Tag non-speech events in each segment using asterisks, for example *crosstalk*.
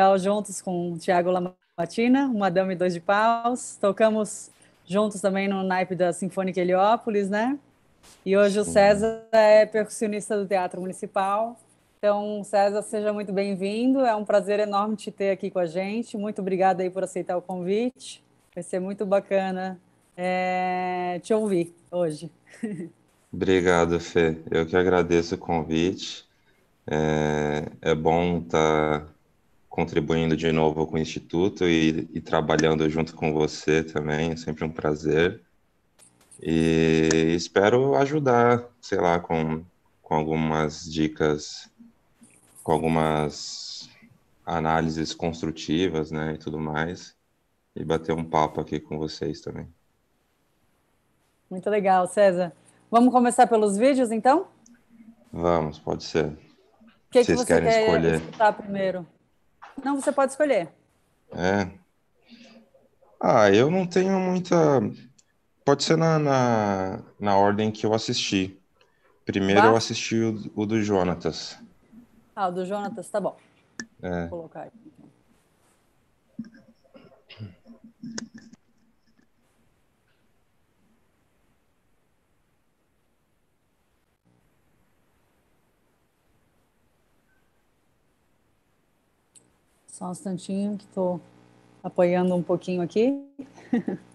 legal juntos com o Tiago Lamatina, uma dama e dois de paus. Tocamos juntos também no naipe da Sinfônica Heliópolis, né? E hoje o César é percussionista do Teatro Municipal. Então, César, seja muito bem-vindo. É um prazer enorme te ter aqui com a gente. Muito obrigada aí por aceitar o convite. Vai ser muito bacana é, te ouvir hoje. *laughs* Obrigado, Fê. Eu que agradeço o convite. É, é bom estar tá contribuindo de novo com o Instituto e, e trabalhando junto com você também, é sempre um prazer. E espero ajudar, sei lá, com, com algumas dicas, com algumas análises construtivas, né, e tudo mais, e bater um papo aqui com vocês também. Muito legal, César. Vamos começar pelos vídeos, então? Vamos, pode ser. O que, vocês que você querem escolher? primeiro? Não, você pode escolher. É. Ah, eu não tenho muita. Pode ser na, na, na ordem que eu assisti. Primeiro tá. eu assisti o, o do Jonatas. Ah, o do Jonatas, tá bom. É. Vou colocar aqui. Então. Só um instantinho que estou apoiando um pouquinho aqui. *laughs*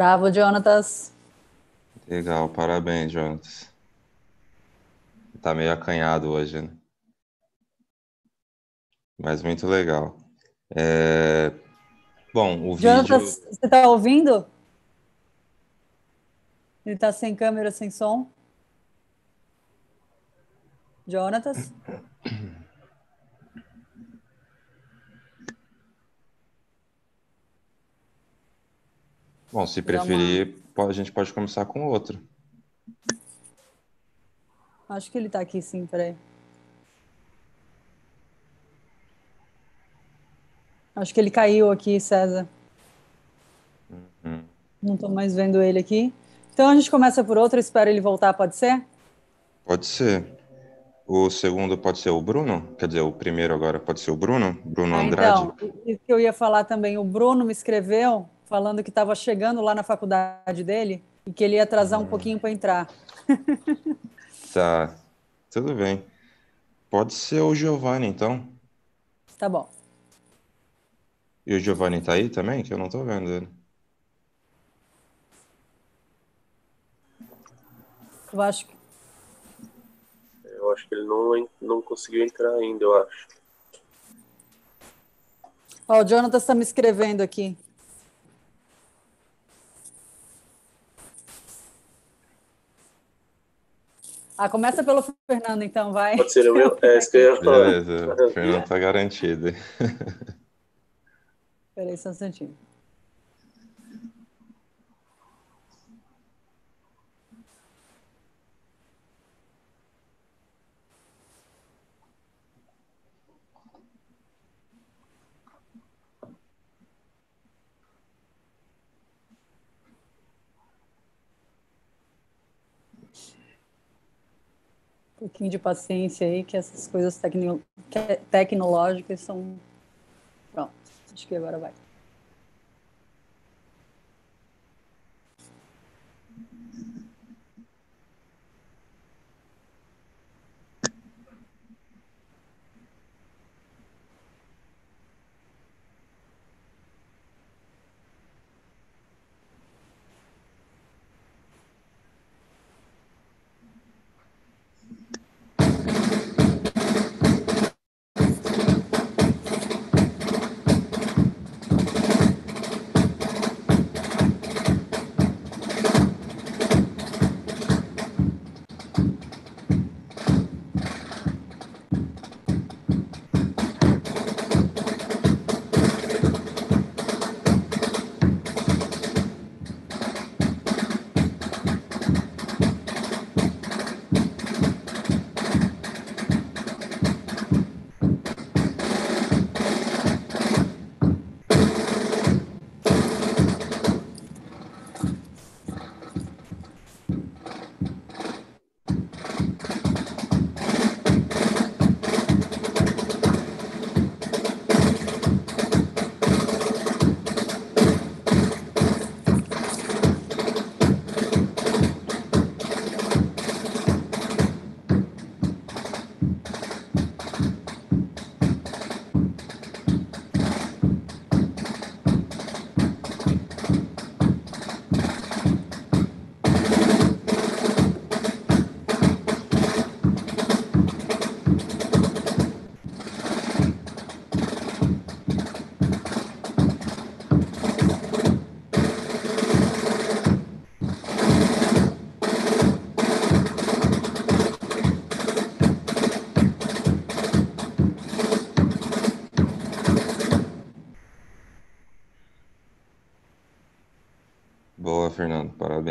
Bravo, Jonatas. Legal, parabéns, Jonatas. Tá meio acanhado hoje, né? Mas muito legal. É... Bom, o Jonatas, vídeo... você tá ouvindo? Ele tá sem câmera, sem som? Jonatas? *coughs* Bom, se preferir, uma... a gente pode começar com outro. Acho que ele tá aqui sim, peraí. Acho que ele caiu aqui, César. Uhum. Não estou mais vendo ele aqui. Então a gente começa por outro, espero ele voltar, pode ser? Pode ser. O segundo pode ser o Bruno, quer dizer, o primeiro agora pode ser o Bruno, Bruno ah, Andrade. Ah, então, isso que eu ia falar também, o Bruno me escreveu falando que estava chegando lá na faculdade dele e que ele ia atrasar hum. um é. pouquinho para entrar. *laughs* tá, tudo bem. Pode ser o Giovanni, então. Tá bom. E o Giovanni tá aí também? Que eu não tô vendo ele. Eu acho que. Eu acho que ele não, não conseguiu entrar ainda, eu acho. Ó, oh, o Jonathan está me escrevendo aqui. Ah, começa pelo Fernando, então, vai. Pode ser o meu? É isso que eu ia falar. Beleza, o Fernando está garantido. aí só um instantinho. pouquinho de paciência aí, que essas coisas tecno, tecnológicas são. Pronto, acho que agora vai.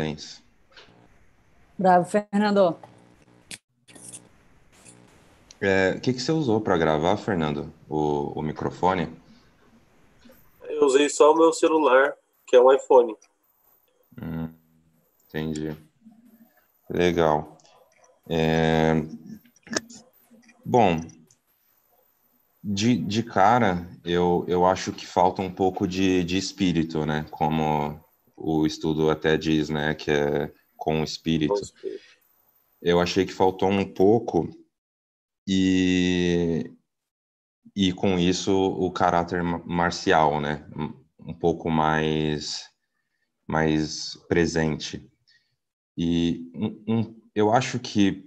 Parabéns. Bravo, Fernando. É, o que, que você usou para gravar, Fernando? O, o microfone? Eu usei só o meu celular, que é um iPhone. Hum, entendi. Legal. É... Bom, de, de cara, eu, eu acho que falta um pouco de, de espírito, né? Como o estudo até diz, né, que é com o espírito. Com o espírito. Eu achei que faltou um pouco e e com isso o caráter marcial, né, um pouco mais mais presente. E um, um, eu acho que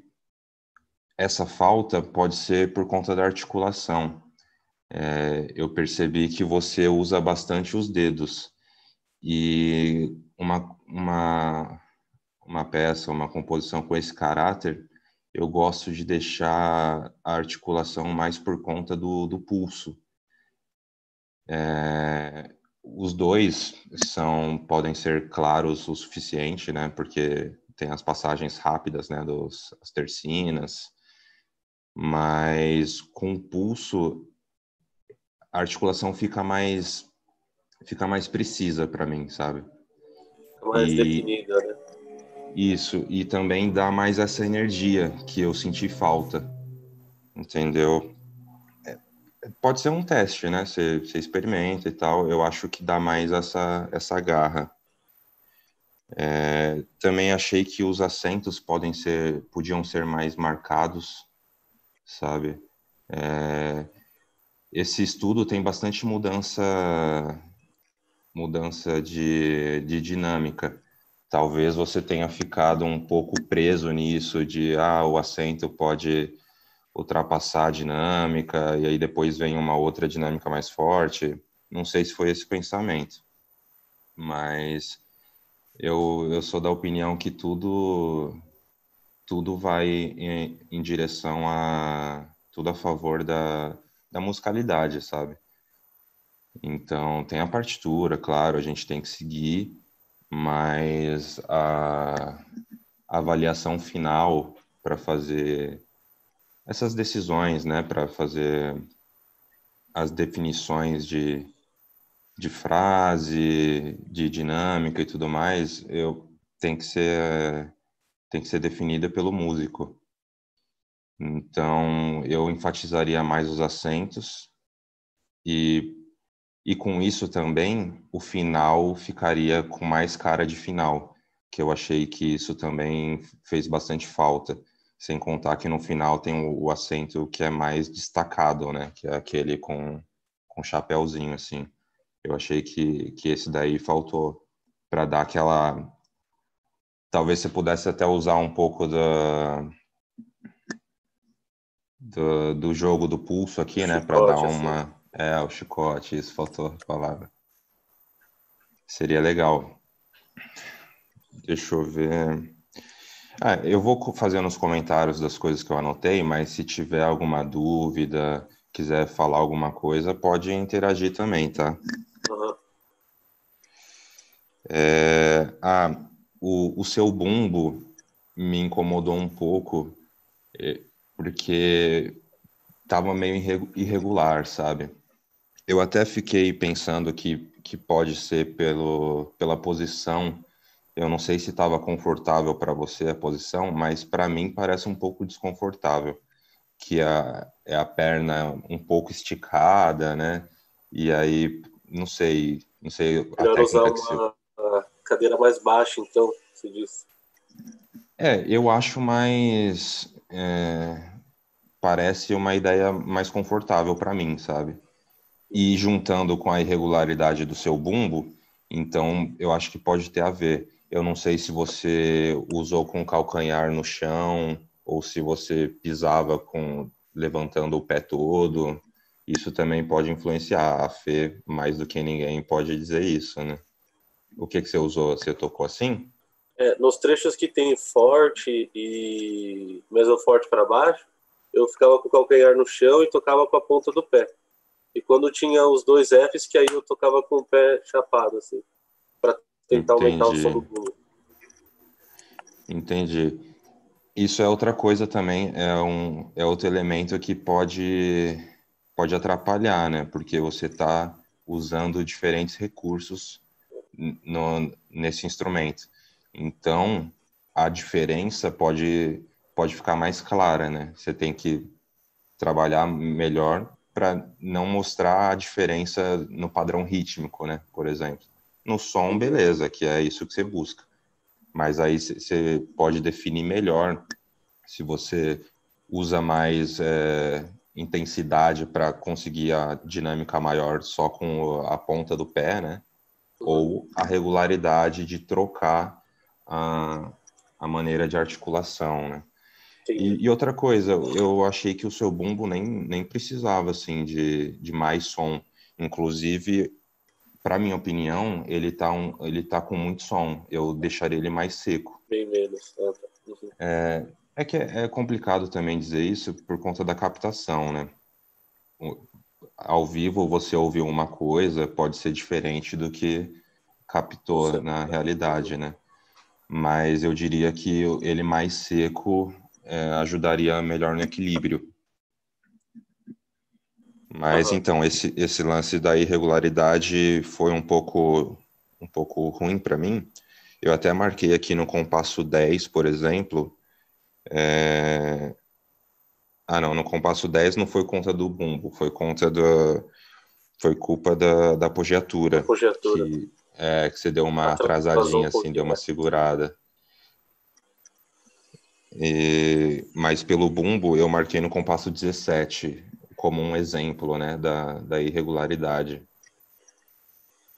essa falta pode ser por conta da articulação. É, eu percebi que você usa bastante os dedos. E uma, uma, uma peça, uma composição com esse caráter, eu gosto de deixar a articulação mais por conta do, do pulso. É, os dois são podem ser claros o suficiente, né? Porque tem as passagens rápidas, né? Dos, as tercinas, mas com o pulso a articulação fica mais fica mais precisa para mim, sabe? É mais e... definida, né? Isso, e também dá mais essa energia que eu senti falta, entendeu? É, é pode ser um teste, né? Você, experimenta e tal. Eu acho que dá mais essa, essa garra. É, também achei que os acentos podem ser, podiam ser mais marcados, sabe? É, esse estudo tem bastante mudança mudança de, de dinâmica. Talvez você tenha ficado um pouco preso nisso de ah, o assento pode ultrapassar a dinâmica e aí depois vem uma outra dinâmica mais forte. Não sei se foi esse pensamento, mas eu, eu sou da opinião que tudo tudo vai em, em direção a tudo a favor da, da musicalidade, sabe? Então, tem a partitura, claro, a gente tem que seguir, mas a avaliação final para fazer essas decisões, né, para fazer as definições de, de frase, de dinâmica e tudo mais, eu tem que ser tem que ser definida pelo músico. Então, eu enfatizaria mais os acentos e e com isso também, o final ficaria com mais cara de final, que eu achei que isso também fez bastante falta. Sem contar que no final tem o, o acento que é mais destacado, né? Que é aquele com, com chapéuzinho, assim. Eu achei que, que esse daí faltou para dar aquela. Talvez você pudesse até usar um pouco da. Do, do jogo do pulso aqui, né? Para dar assim. uma. É, o chicote, isso faltou a palavra. Seria legal. Deixa eu ver. Ah, eu vou fazer nos comentários das coisas que eu anotei, mas se tiver alguma dúvida, quiser falar alguma coisa, pode interagir também, tá? É, ah, o, o seu bumbo me incomodou um pouco, é, porque estava meio irregular, sabe? Eu até fiquei pensando que, que pode ser pelo, pela posição. Eu não sei se estava confortável para você a posição, mas para mim parece um pouco desconfortável, que a, é a perna um pouco esticada, né? E aí, não sei, não sei a Melhor usar uma, cadeira mais baixa, então, se disse. É, eu acho mais... É, parece uma ideia mais confortável para mim, sabe? e juntando com a irregularidade do seu bumbo, então eu acho que pode ter a ver. Eu não sei se você usou com calcanhar no chão ou se você pisava com levantando o pé todo. Isso também pode influenciar. A Fê, mais do que ninguém, pode dizer isso, né? O que, que você usou? Você tocou assim? É, nos trechos que tem forte e mesmo forte para baixo, eu ficava com o calcanhar no chão e tocava com a ponta do pé. E quando tinha os dois Fs, que aí eu tocava com o pé chapado, assim, para tentar Entendi. aumentar o som do pulo. Entendi. Isso é outra coisa também, é, um, é outro elemento que pode, pode atrapalhar, né? Porque você está usando diferentes recursos no, nesse instrumento. Então, a diferença pode, pode ficar mais clara, né? Você tem que trabalhar melhor para não mostrar a diferença no padrão rítmico, né? Por exemplo. No som, beleza, que é isso que você busca. Mas aí você pode definir melhor se você usa mais é, intensidade para conseguir a dinâmica maior só com a ponta do pé, né? Ou a regularidade de trocar a, a maneira de articulação, né? E, e, outra coisa, eu achei que o seu bumbo nem, nem precisava assim de, de mais som. Inclusive, para minha opinião, ele tá, um, ele tá com muito som. Eu deixaria ele mais seco. Bem menos. Ah, tá. uhum. É, é que é, é complicado também dizer isso por conta da captação, né? Ao vivo você ouviu uma coisa, pode ser diferente do que captou Sim. na realidade, né? Mas eu diria que ele mais seco é, ajudaria melhor no equilíbrio. Mas uhum. então esse esse lance da irregularidade foi um pouco um pouco ruim para mim. Eu até marquei aqui no compasso 10, por exemplo. É... Ah, não, no compasso 10 não foi conta do bumbo, foi conta da. Foi culpa da, da, da Que, é, que você deu uma atrasadinha, um assim, deu uma né? segurada. E, mas pelo bumbo eu marquei no compasso 17 como um exemplo né, da, da irregularidade.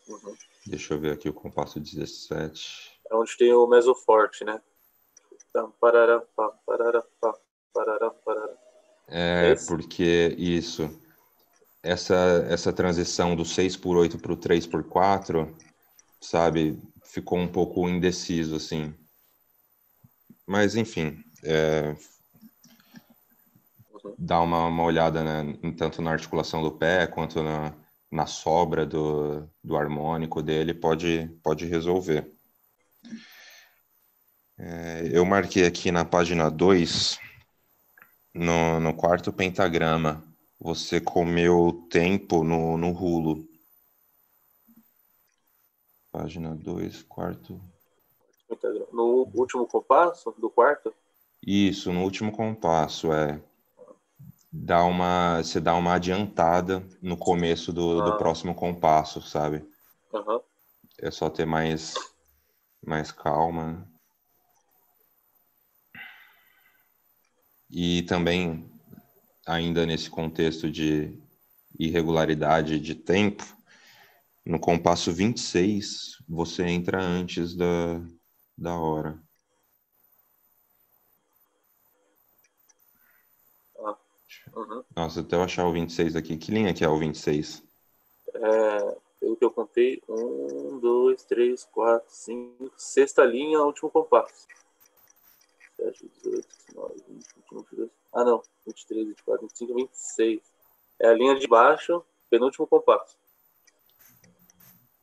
Uhum. Deixa eu ver aqui o compasso 17. É onde tem o meso forte, né? É, é porque isso. Essa, essa transição do 6 por 8 para o 3 por 4, sabe, ficou um pouco indeciso, assim. Mas, enfim, é, dar uma, uma olhada né, tanto na articulação do pé quanto na, na sobra do, do harmônico dele pode, pode resolver. É, eu marquei aqui na página 2, no, no quarto pentagrama, você comeu tempo no, no rulo. Página 2, quarto. No último compasso do quarto? Isso, no último compasso, é. Dá uma, você dá uma adiantada no começo do, ah. do próximo compasso, sabe? Uhum. É só ter mais, mais calma. E também, ainda nesse contexto de irregularidade de tempo, no compasso 26, você entra antes da, da hora. Uhum. Nossa, até eu achar o 26 aqui. Que linha que é o 26? É, pelo que eu contei, 1, 2, 3, 4, 5, sexta linha, último compasso. 7, 18, 19, 20, 21, 22. Ah, não. 23, 24, 25, 26. É a linha de baixo, penúltimo compasso.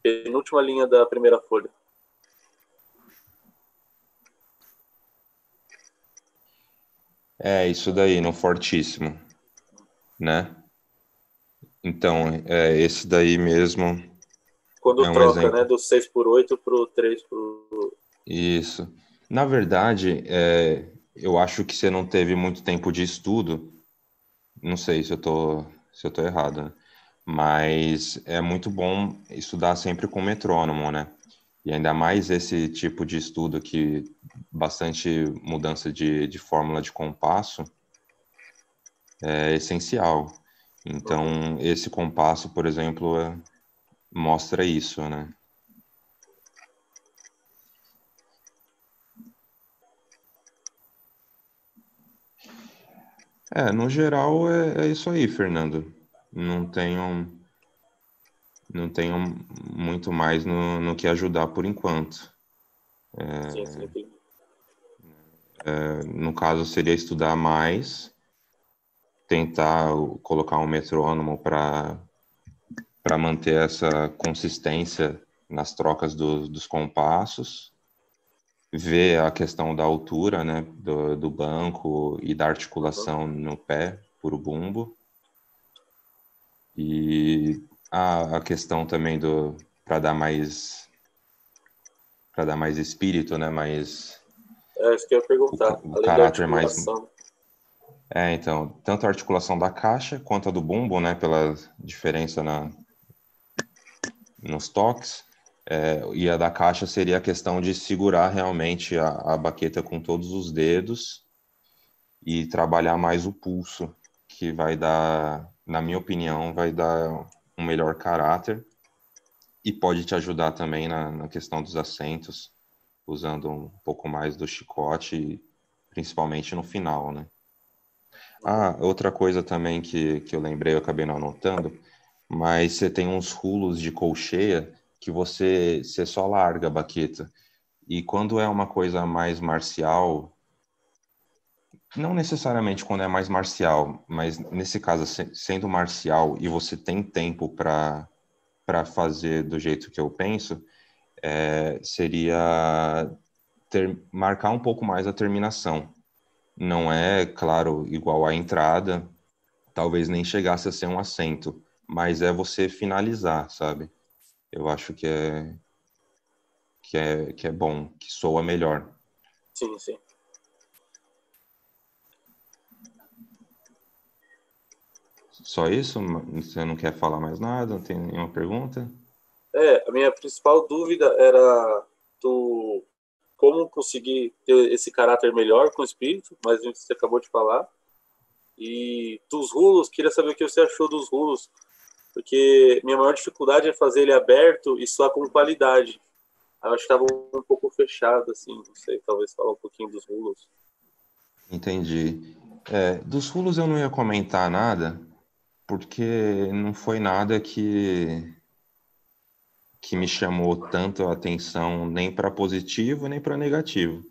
Penúltima linha da primeira folha. É, isso daí, no fortíssimo né? Então, é esse daí mesmo. Quando é um troca, né, exemplo. né, do 6 por 8 para o 3 por. Isso. Na verdade, é, eu acho que você não teve muito tempo de estudo. Não sei se eu tô, se eu tô errado, né? mas é muito bom estudar sempre com metrônomo, né? E ainda mais esse tipo de estudo que bastante mudança de, de fórmula de compasso é essencial. Então, esse compasso, por exemplo, é, mostra isso, né? É, no geral é, é, isso aí, Fernando. Não tenho, não tenho muito mais no, no que ajudar por enquanto. É, é, no caso, seria estudar mais tentar colocar um metrônomo para para manter essa consistência nas trocas do, dos compassos, ver a questão da altura né, do, do, banco e da articulação no pé por bumbo, e a, a questão também do para dar mais para dar mais espírito, né, mais é, isso que eu ia perguntar. O, o caráter mais é, então, tanto a articulação da caixa quanto a do bumbo, né, pela diferença na, nos toques, é, e a da caixa seria a questão de segurar realmente a, a baqueta com todos os dedos e trabalhar mais o pulso, que vai dar, na minha opinião, vai dar um melhor caráter e pode te ajudar também na, na questão dos assentos, usando um pouco mais do chicote, principalmente no final, né? Ah, outra coisa também que, que eu lembrei, eu acabei não anotando, mas você tem uns rulos de colcheia que você, você só larga a baqueta. E quando é uma coisa mais marcial, não necessariamente quando é mais marcial, mas nesse caso, sendo marcial e você tem tempo para para fazer do jeito que eu penso, é, seria ter, marcar um pouco mais a terminação não é, claro, igual à entrada, talvez nem chegasse a ser um assento, mas é você finalizar, sabe? Eu acho que é que é, que é bom, que soa melhor. Sim, sim. Só isso? Você não quer falar mais nada? Não tem nenhuma pergunta? É, a minha principal dúvida era do como conseguir ter esse caráter melhor com o espírito, mas a gente você acabou de falar. E dos rulos, queria saber o que você achou dos rulos, porque minha maior dificuldade é fazer ele aberto e só com qualidade. Eu estava um pouco fechado, assim, não sei, talvez falar um pouquinho dos rulos. Entendi. É, dos rulos eu não ia comentar nada, porque não foi nada que que me chamou tanto a atenção, nem para positivo, nem para negativo.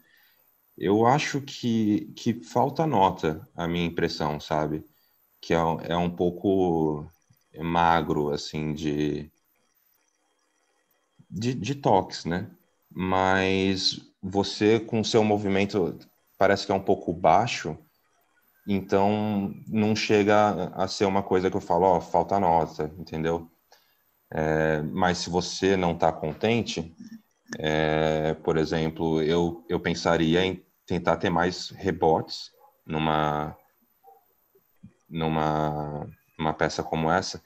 Eu acho que, que falta nota, a minha impressão, sabe? Que é, é um pouco magro, assim, de, de, de toques, né? Mas você, com seu movimento, parece que é um pouco baixo, então não chega a ser uma coisa que eu falo, ó, falta nota, entendeu? É, mas se você não está contente, é, por exemplo, eu, eu pensaria em tentar ter mais rebotes numa, numa, uma peça como essa,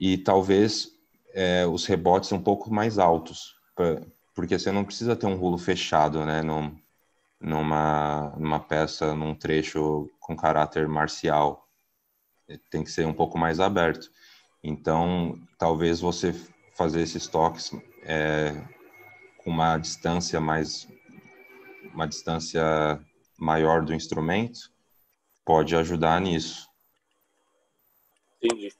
e talvez é, os rebotes um pouco mais altos, pra, porque você não precisa ter um rulo fechado né, No numa, numa peça, num trecho com caráter marcial. Tem que ser um pouco mais aberto. Então, talvez você fazer esses toques é, com uma distância mais uma distância maior do instrumento pode ajudar nisso. Entendi.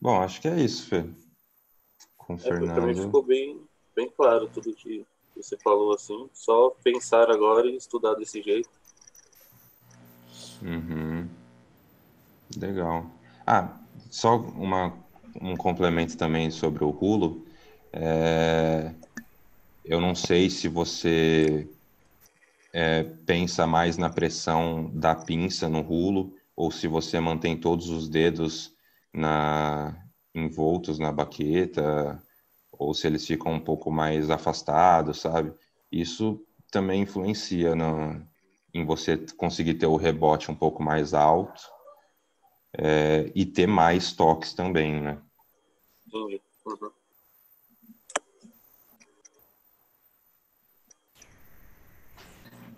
Bom, acho que é isso, Fê. Com é, Fernando. Também ficou bem, bem claro tudo que você falou assim. Só pensar agora e estudar desse jeito. Uhum. Legal. Ah, só uma, um complemento também sobre o rulo É, eu não sei se você é, pensa mais na pressão da pinça no rulo ou se você mantém todos os dedos na envoltos na baqueta ou se eles ficam um pouco mais afastados, sabe? Isso também influencia no, em você conseguir ter o rebote um pouco mais alto é, e ter mais toques também, né?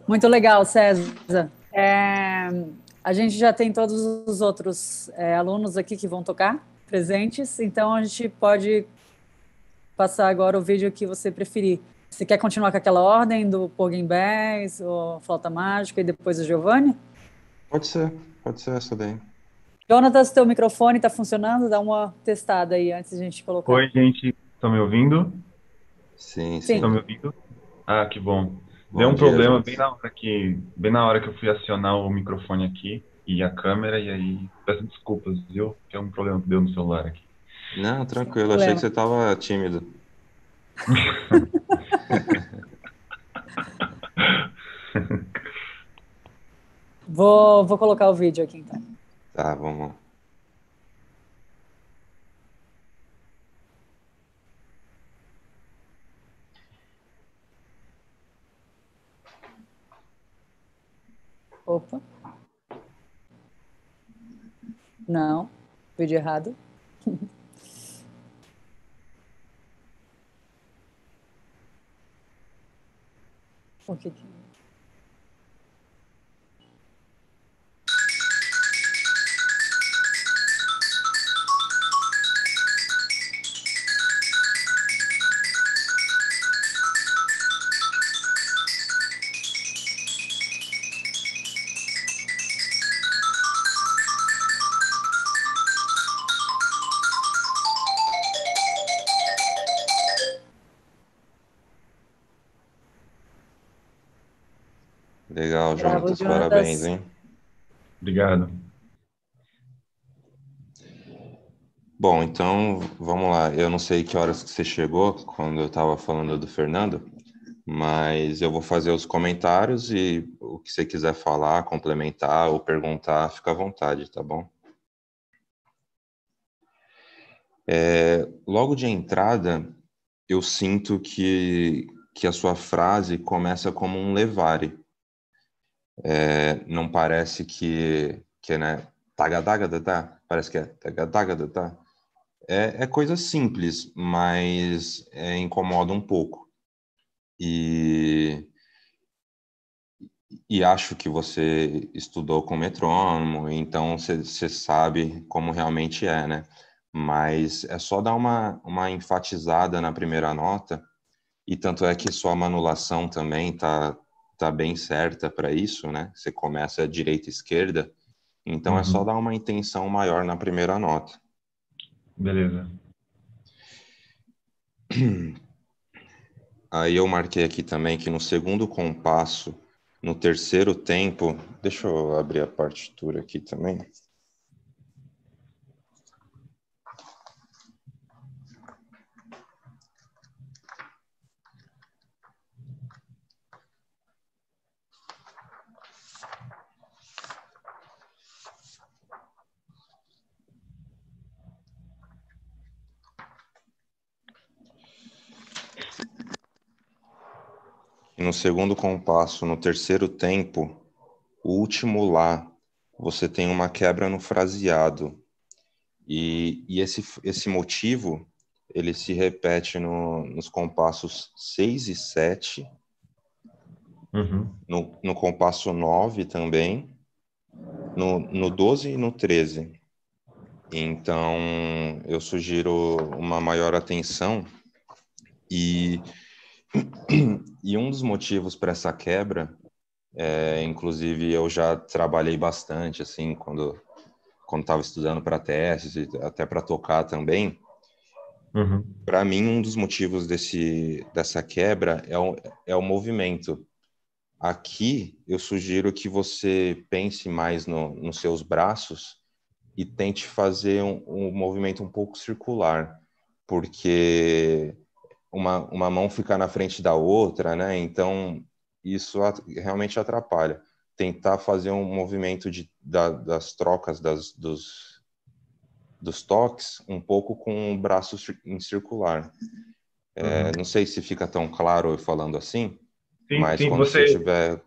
Muito legal, César. É, a gente já tem todos os outros é, alunos aqui que vão tocar presentes, então a gente pode passar agora o vídeo que você preferir. Você quer continuar com aquela ordem do Porguin Bass, ou Flauta Mágica e depois o Giovanni? Pode ser, pode ser essa daí. Jonatas, teu microfone está funcionando? Dá uma testada aí antes de a gente colocar. Oi, gente. Estão me ouvindo? Sim, sim. Estão me ouvindo? Ah, que bom. bom Deu um dia, problema bem na, hora que, bem na hora que eu fui acionar o microfone aqui e a câmera, e aí peço desculpas, viu? Que é um problema que deu no celular aqui. Não, tranquilo, achei que você estava tímido. *laughs* vou, vou colocar o vídeo aqui então. Tá, vamos Opa. Não, vídeo errado. *laughs* o que que... Legal, Jonathan, parabéns, hein? Obrigado. Bom, então vamos lá. Eu não sei que horas que você chegou quando eu estava falando do Fernando, mas eu vou fazer os comentários e o que você quiser falar, complementar ou perguntar, fica à vontade, tá bom? É, logo de entrada, eu sinto que, que a sua frase começa como um levare. É, não parece que, que né, tagadagadadá, parece que é tagadagadadá. É, é coisa simples, mas é, incomoda um pouco. E, e acho que você estudou com metrônomo, então você sabe como realmente é, né? Mas é só dar uma, uma enfatizada na primeira nota, e tanto é que sua manulação também tá, está bem certa para isso, né? Você começa direita esquerda, então uhum. é só uhum. dar uma intenção maior na primeira nota. Beleza. *clears throat* Aí eu marquei aqui também que no segundo compasso, no terceiro tempo, deixa eu abrir a partitura aqui também. No segundo compasso, no terceiro tempo, o último lá, você tem uma quebra no fraseado. E, e esse, esse motivo, ele se repete no, nos compassos 6 e 7, uhum. no, no compasso 9 também, no, no 12 e no 13. Então, eu sugiro uma maior atenção e e um dos motivos para essa quebra, é, inclusive eu já trabalhei bastante, assim, quando quando estava estudando para testes e até para tocar também. Uhum. Para mim, um dos motivos desse, dessa quebra é o, é o movimento. Aqui, eu sugiro que você pense mais no, nos seus braços e tente fazer um, um movimento um pouco circular, porque uma, uma mão ficar na frente da outra, né? Então, isso at realmente atrapalha. Tentar fazer um movimento de, da, das trocas das, dos, dos toques um pouco com o braço em circular. É, uhum. Não sei se fica tão claro eu falando assim, sim, mas sim, quando você... você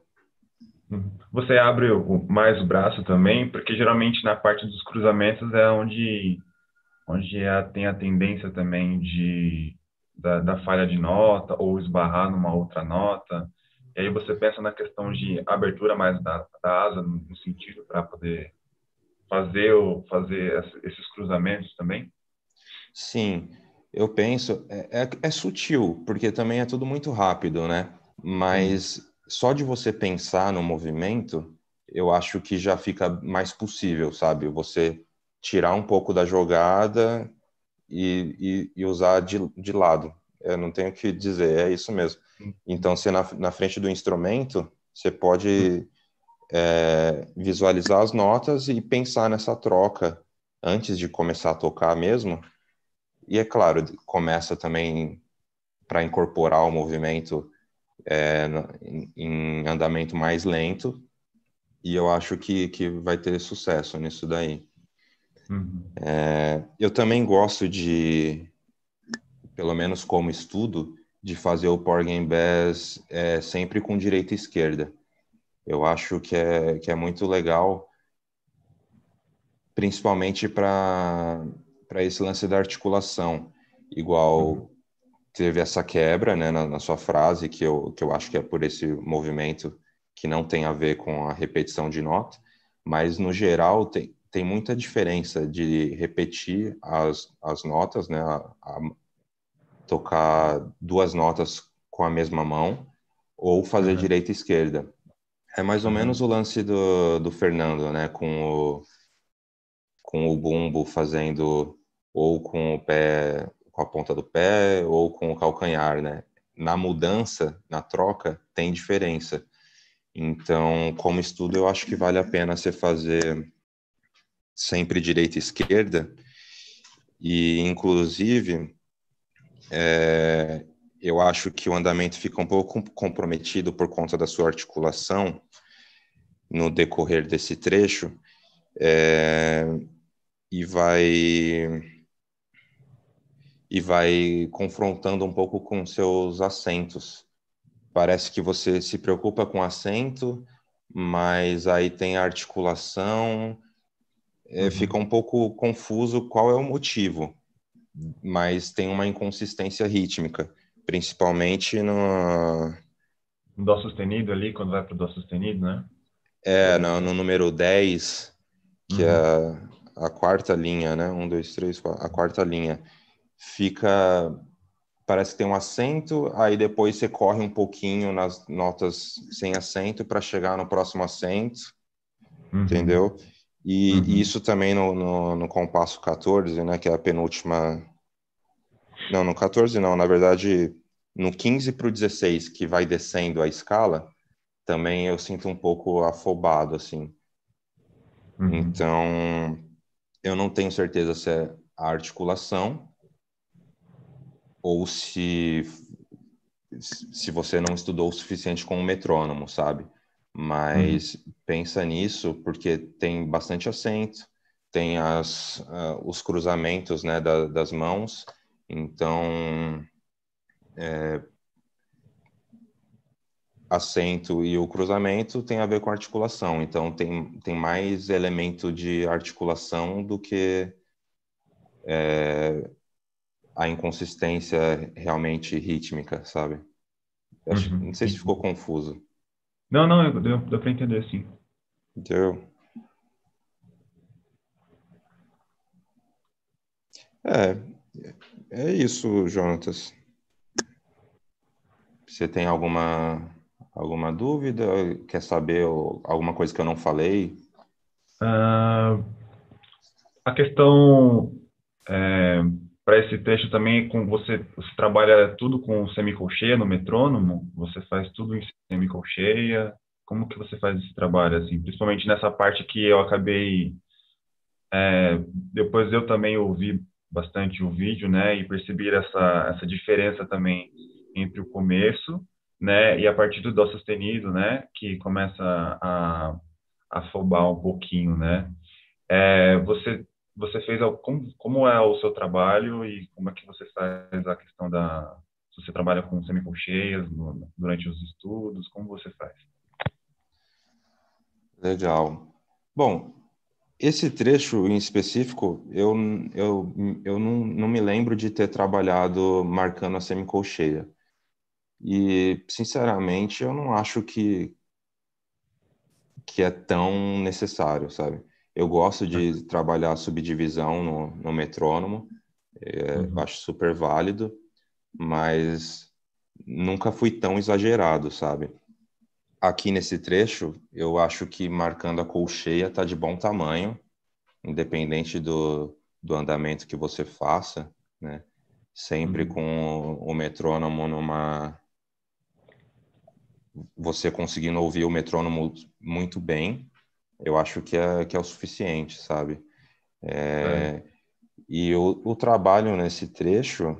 uhum. você abre mais o braço também, porque geralmente na parte dos cruzamentos é onde, onde é, tem a tendência também de da, da falha de nota ou esbarrar numa outra nota. E aí você pensa na questão de abertura mais da, da asa, no sentido para poder fazer, ou fazer esses cruzamentos também? Sim, eu penso, é, é, é, sutil, porque também é tudo muito rápido, né? Mas só de você pensar no movimento, eu acho que já fica mais possível, sabe? Você tirar um pouco da jogada e, e, e usar de, de lado. Eu não tenho o que dizer, é isso mesmo. Hum. Então, se na, na frente do instrumento, você pode hum. é, visualizar as notas e pensar nessa troca antes de começar a tocar mesmo. E é claro, começa também para incorporar o movimento é, em, em andamento mais lento. E eu acho que, que vai ter sucesso nisso daí. Uhum. É, eu também gosto de, pelo menos como estudo, de fazer o Power Game Bass é, sempre com direita e esquerda. Eu acho que é, que é muito legal, principalmente para esse lance da articulação. Igual uhum. teve essa quebra né, na, na sua frase, que eu, que eu acho que é por esse movimento que não tem a ver com a repetição de nota, mas no geral tem, tem muita diferença de repetir as, as notas, né? A, a tocar duas notas com a mesma mão ou fazer uhum. direita e esquerda. É mais ou uhum. menos o lance do, do Fernando, né? Com o, com o bumbo fazendo ou com o pé, com a ponta do pé ou com o calcanhar, né? Na mudança, na troca, tem diferença. Então, como estudo, eu acho que vale a pena você fazer sempre direita e esquerda, e inclusive é, eu acho que o andamento fica um pouco comprometido por conta da sua articulação no decorrer desse trecho é, e vai e vai confrontando um pouco com seus assentos. Parece que você se preocupa com assento, mas aí tem a articulação, é, uhum. fica um pouco confuso qual é o motivo, mas tem uma inconsistência rítmica, principalmente no. Dó sustenido ali, quando vai para o Dó sustenido, né? É, no, no número 10, que é uhum. é a, a quarta linha, né? Um, dois, três, quatro, a quarta linha. Fica. Parece que tem um acento, aí depois você corre um pouquinho nas notas sem acento para chegar no próximo acento, uhum. entendeu? E, uhum. isso também no, no, no, compasso 14, né, que é a penúltima. Não, no 14 não, na verdade, no 15 para o 16, que vai descendo a escala, também eu sinto um pouco afobado, assim. Uhum. Então, eu não tenho certeza se é a articulação ou se se você não estudou o suficiente com o metrônomo, sabe? Uhum. Mas uhum. pensa nisso porque tem bastante acento, tem as, uh, os cruzamentos né, da, das mãos, então é, acento e o cruzamento tem a ver com articulação, então tem, tem mais elemento de articulação do que é, a inconsistência realmente rítmica, sabe? Acho, uhum. Não sei se ficou confuso. Não, não, eu, deu, deu para entender sim. Deu. É, é, é isso, Jonatas. Você tem alguma alguma dúvida? Quer saber alguma coisa que eu não falei? Uh, a questão é para esse trecho também, com você, você trabalha tudo com semicolcheia no metrônomo? Você faz tudo em semicolcheia? Como que você faz esse trabalho, assim? Principalmente nessa parte que eu acabei... É, depois eu também ouvi bastante o vídeo, né? E percebi essa, essa diferença também entre o começo, né? E a partir do dó sustenido, né? Que começa a afobar um pouquinho, né? É, você você fez, como, como é o seu trabalho e como é que você faz a questão da, se você trabalha com semicolcheias durante os estudos, como você faz? Legal. Bom, esse trecho em específico, eu, eu, eu não, não me lembro de ter trabalhado marcando a semicolcheia. E, sinceramente, eu não acho que, que é tão necessário, sabe? Eu gosto de uhum. trabalhar subdivisão no, no metrônomo, é, uhum. acho super válido, mas nunca fui tão exagerado, sabe? Aqui nesse trecho, eu acho que marcando a colcheia tá de bom tamanho, independente do, do andamento que você faça, né? Sempre uhum. com o, o metrônomo numa. Você conseguindo ouvir o metrônomo muito bem, eu acho que é, que é o suficiente, sabe? É, é. E o o trabalho nesse trecho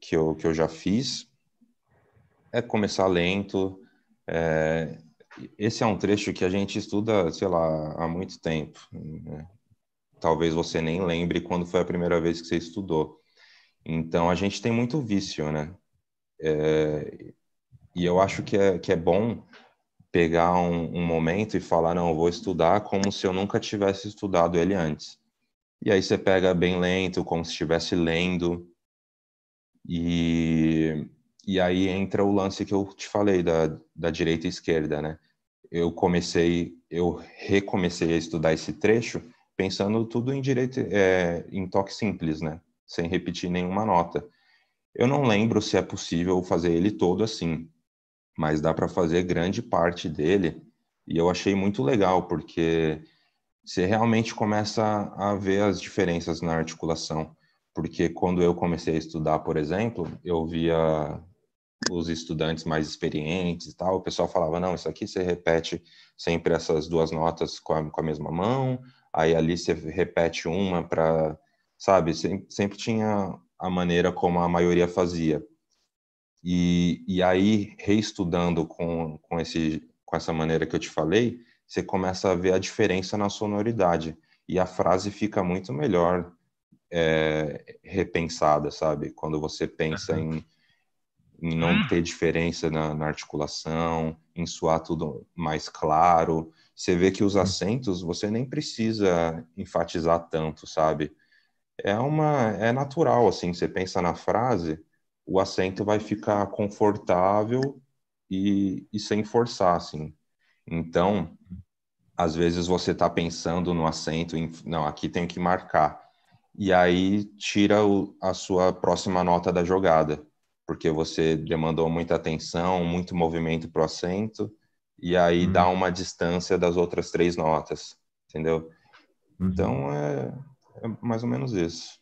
que eu, que eu já fiz é começar lento. É, esse é um trecho que a gente estuda, sei lá, há muito tempo. Né? Talvez você nem lembre quando foi a primeira vez que você estudou. Então, a gente tem muito vício, né? É, e eu acho que é, que é bom pegar um, um momento e falar, não, vou estudar como se eu nunca tivesse estudado ele antes. E aí você pega bem lento, como se estivesse lendo. E, e aí entra o lance que eu te falei da, da direita e esquerda, né? Eu comecei, eu recomecei a estudar esse trecho pensando tudo em direito, é, em toque simples, né? Sem repetir nenhuma nota. Eu não lembro se é possível fazer ele todo assim, mas dá para fazer grande parte dele. E eu achei muito legal, porque você realmente começa a ver as diferenças na articulação. Porque quando eu comecei a estudar, por exemplo, eu via os estudantes mais experientes e tal, o pessoal falava: não, isso aqui você repete sempre essas duas notas com a, com a mesma mão, aí ali você repete uma para. Sabe, sempre, sempre tinha a maneira como a maioria fazia. E, e aí, reestudando com, com, esse, com essa maneira que eu te falei, você começa a ver a diferença na sonoridade. E a frase fica muito melhor é, repensada, sabe? Quando você pensa em, em não hum. ter diferença na, na articulação, em soar tudo mais claro. Você vê que os hum. acentos você nem precisa enfatizar tanto, sabe? É uma é natural assim. Você pensa na frase, o assento vai ficar confortável e, e sem forçar, assim. Então, às vezes você está pensando no assento, em, não, aqui tem que marcar. E aí tira o, a sua próxima nota da jogada, porque você demandou muita atenção, muito movimento para o assento, e aí uhum. dá uma distância das outras três notas, entendeu? Uhum. Então é, é mais ou menos isso.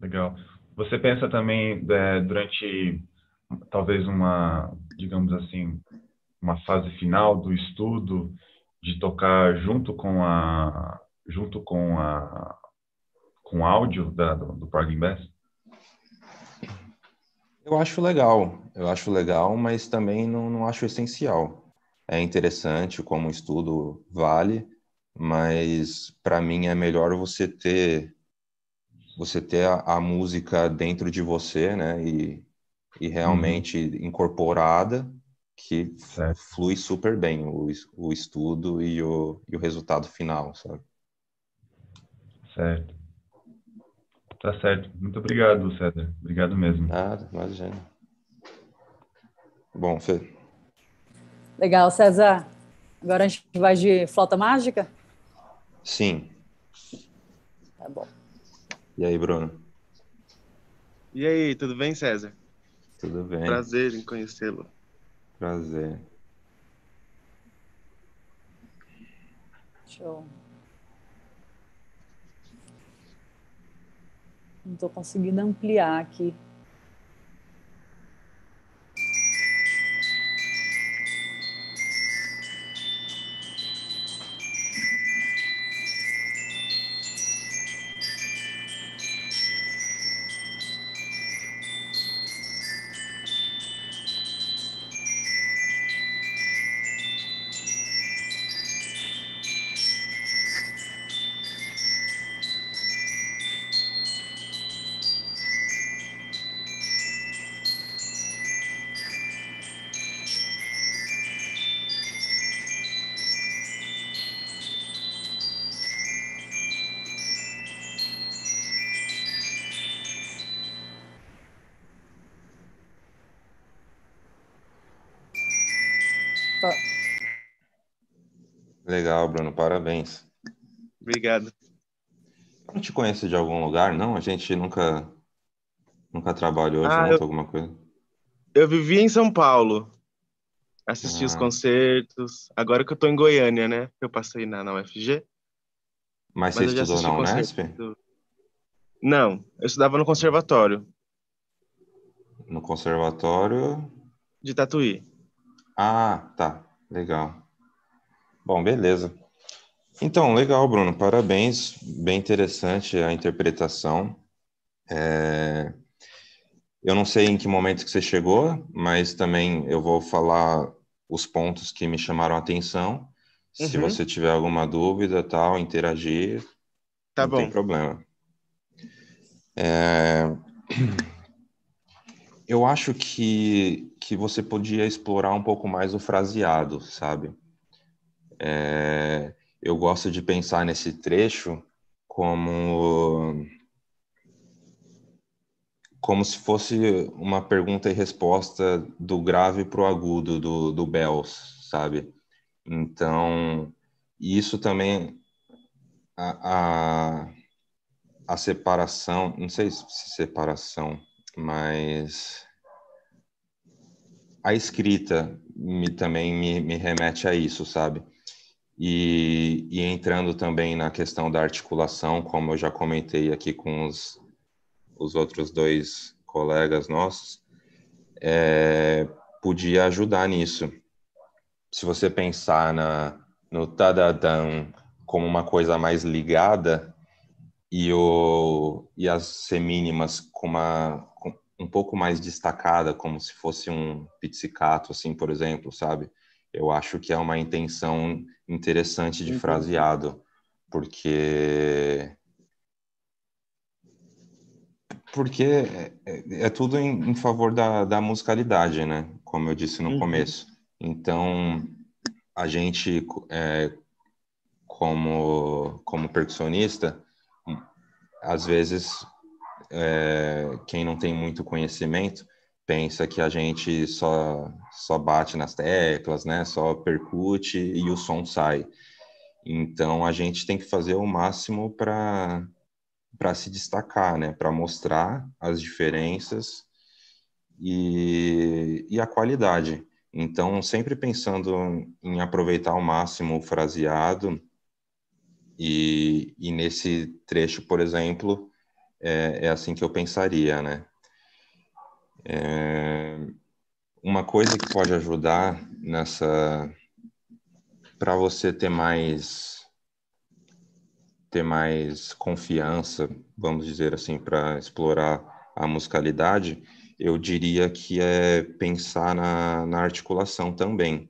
Legal. Você pensa também é, durante talvez uma, digamos assim, uma fase final do estudo de tocar junto com a junto com a com áudio da, do, do Plugin Bass? Eu acho legal, eu acho legal, mas também não, não acho essencial. É interessante como estudo vale, mas para mim é melhor você ter você ter a, a música dentro de você, né? E, e realmente uhum. incorporada, que certo. flui super bem o, o estudo e o, e o resultado final, sabe? Certo. Tá certo. Muito obrigado, César. Obrigado mesmo. Nada, imagina. Bom, Fê. Legal, César. Agora a gente vai de flauta mágica? Sim. Tá bom. E aí, Bruno? E aí, tudo bem, César? Tudo bem. Prazer em conhecê-lo. Prazer. Show. Não estou conseguindo ampliar aqui Bruno, parabéns. Obrigado. Não te conheço de algum lugar, não? A gente nunca, nunca trabalhou ah, junto, eu, alguma coisa? Eu vivi em São Paulo, assisti ah. os concertos. Agora que eu tô em Goiânia, né? Eu passei na, na UFG. Mas, mas você estudou na Unesp? Do... Não, eu estudava no conservatório. No conservatório? De Tatuí. Ah, tá. Legal. Bom, beleza. Então, legal, Bruno. Parabéns. Bem interessante a interpretação. É... Eu não sei em que momento que você chegou, mas também eu vou falar os pontos que me chamaram a atenção. Uhum. Se você tiver alguma dúvida, tal, interagir, tá não bom. tem problema. É... *clears throat* Eu acho que, que você podia explorar um pouco mais o fraseado, sabe? É eu gosto de pensar nesse trecho como como se fosse uma pergunta e resposta do grave para o agudo do, do Bells, sabe? Então, isso também a, a, a separação, não sei se separação, mas a escrita me, também me, me remete a isso, sabe? E, e, entrando também na questão da articulação, como eu já comentei aqui com os, os outros dois colegas nossos, é, podia ajudar nisso. Se você pensar na, no Tadadam como uma coisa mais ligada e, o, e as semínimas com uma com, um pouco mais destacada, como se fosse um pizzicato, assim, por exemplo, sabe? Eu acho que é uma intenção interessante de uhum. fraseado, porque porque é, é, é, tudo em, em favor da, da, musicalidade, né? Como eu disse no uhum. começo. Então, a gente, é, como, como percussionista, às vezes, é, quem não tem muito conhecimento pensa que a gente só, só bate nas teclas, né? Só percute e o som sai. Então a gente tem que fazer o máximo para para se destacar, né? Para mostrar as diferenças e, e a qualidade. Então sempre pensando em aproveitar ao máximo o fraseado e, e nesse trecho, por exemplo, é, é assim que eu pensaria, né? É, uma coisa que pode ajudar nessa para você ter mais ter mais confiança, vamos dizer assim, para explorar a musicalidade, eu diria que é pensar na, na articulação também.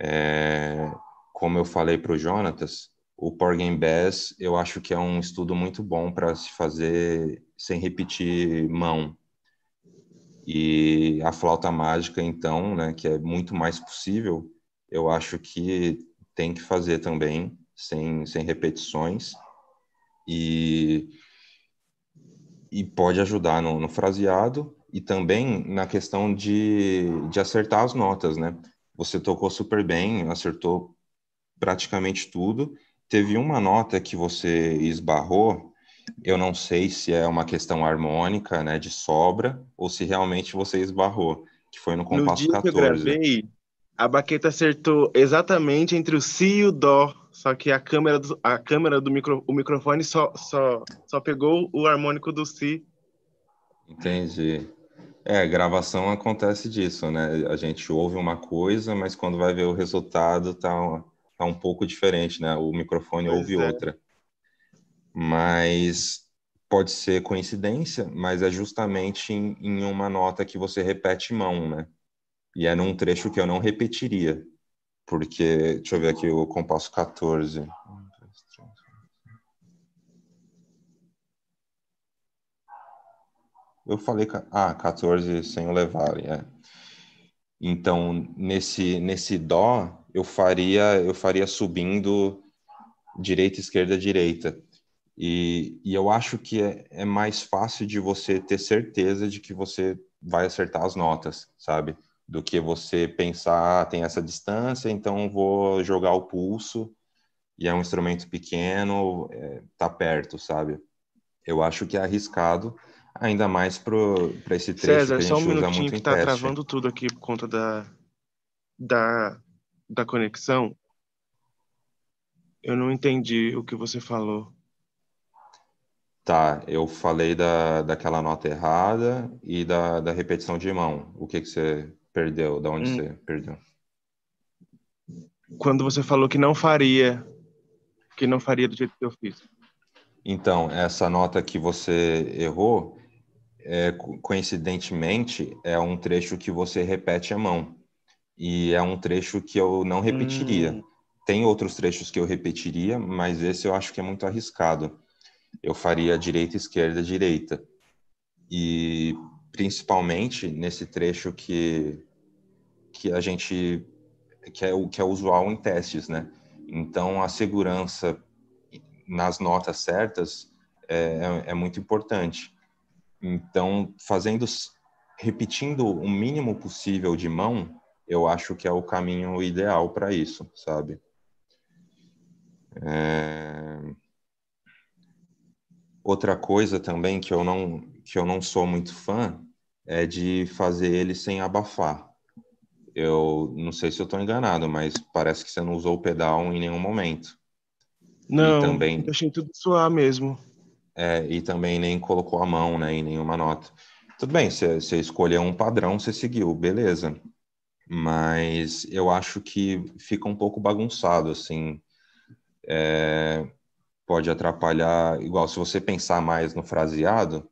É, como eu falei para o Jonatas, o Porgen Bass eu acho que é um estudo muito bom para se fazer sem repetir mão, e a flauta mágica, então, né, que é muito mais possível, eu acho que tem que fazer também, sem, sem repetições. E, e pode ajudar no, no fraseado e também na questão de, de acertar as notas, né? Você tocou super bem, acertou praticamente tudo. Teve uma nota que você esbarrou eu não sei se é uma questão harmônica, né, de sobra, ou se realmente você esbarrou, que foi no compasso no dia 14. Que eu gravei, a baqueta acertou exatamente entre o si e o dó, só que a câmera do, a câmera do micro, o microfone só, só, só pegou o harmônico do si. Entendi. É, gravação acontece disso, né? A gente ouve uma coisa, mas quando vai ver o resultado tá, tá um pouco diferente, né? O microfone pois ouve é. outra mas pode ser coincidência, mas é justamente em, em, uma nota que você repete mão, né? E é num trecho que eu não repetiria, porque, deixa eu ver aqui o compasso 14. Eu falei, ah, 14 sem o levare, é. Então, nesse, nesse dó, eu faria, eu faria subindo direita, esquerda, direita e, e eu acho que é, é mais fácil de você ter certeza de que você vai acertar as notas, sabe? Do que você pensar, ah, tem essa distância, então vou jogar o pulso e é um instrumento pequeno, é, tá perto, sabe? Eu acho que é arriscado, ainda mais para esse trecho César, que a gente só um usa muito que em tá teste. travando tudo aqui por conta da, da, da conexão. Eu não entendi o que você falou. Tá, eu falei da, daquela nota errada e da, da repetição de mão. O que, que você perdeu? Da onde hum. você perdeu? Quando você falou que não faria, que não faria do jeito que eu fiz. Então, essa nota que você errou, é, coincidentemente, é um trecho que você repete a mão. E é um trecho que eu não repetiria. Hum. Tem outros trechos que eu repetiria, mas esse eu acho que é muito arriscado eu faria direita, esquerda, direita. E principalmente nesse trecho que, que a gente que é o que é usual em testes, né? Então a segurança nas notas certas é, é, é muito importante. Então fazendo repetindo o mínimo possível de mão, eu acho que é o caminho ideal para isso, sabe? É... Outra coisa também que eu não que eu não sou muito fã é de fazer ele sem abafar. Eu não sei se eu estou enganado, mas parece que você não usou o pedal em nenhum momento. Não, e também, deixei tudo suar mesmo. É, e também nem colocou a mão né, em nenhuma nota. Tudo bem, você, você escolheu um padrão, você seguiu, beleza. Mas eu acho que fica um pouco bagunçado, assim. É, pode atrapalhar, igual se você pensar mais no fraseado,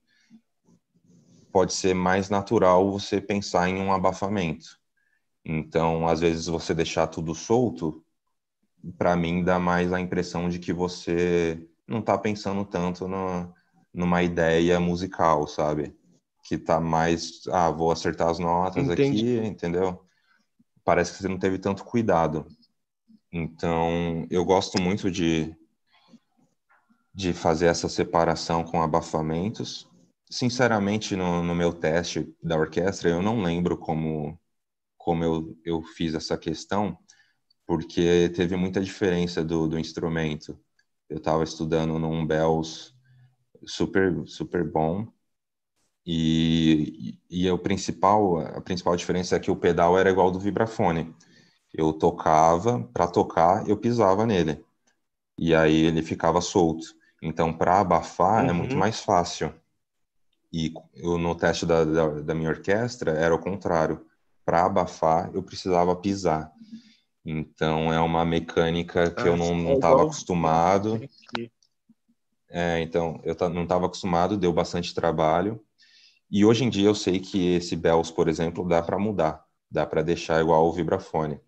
pode ser mais natural você pensar em um abafamento. Então, às vezes você deixar tudo solto, para mim dá mais a impressão de que você não está pensando tanto no, numa ideia musical, sabe? Que está mais, ah, vou acertar as notas Entendi. aqui, entendeu? Parece que você não teve tanto cuidado. Então, eu gosto muito de de fazer essa separação com abafamentos. Sinceramente, no, no meu teste da orquestra, eu não lembro como, como eu, eu fiz essa questão, porque teve muita diferença do, do instrumento. Eu estava estudando num Bells super, super bom, e, e o principal, a principal diferença é que o pedal era igual ao do vibrafone. Eu tocava, para tocar, eu pisava nele. E aí ele ficava solto. Então, para abafar uhum. é muito uhum. mais fácil. E eu, no teste da, da, da minha orquestra era o contrário. Para abafar, eu precisava pisar. Então, é uma mecânica que ah, eu não estava é acostumado. É, então, eu não estava acostumado, deu bastante trabalho. E hoje em dia eu sei que esse Bells, por exemplo, dá para mudar, dá para deixar igual o vibrafone.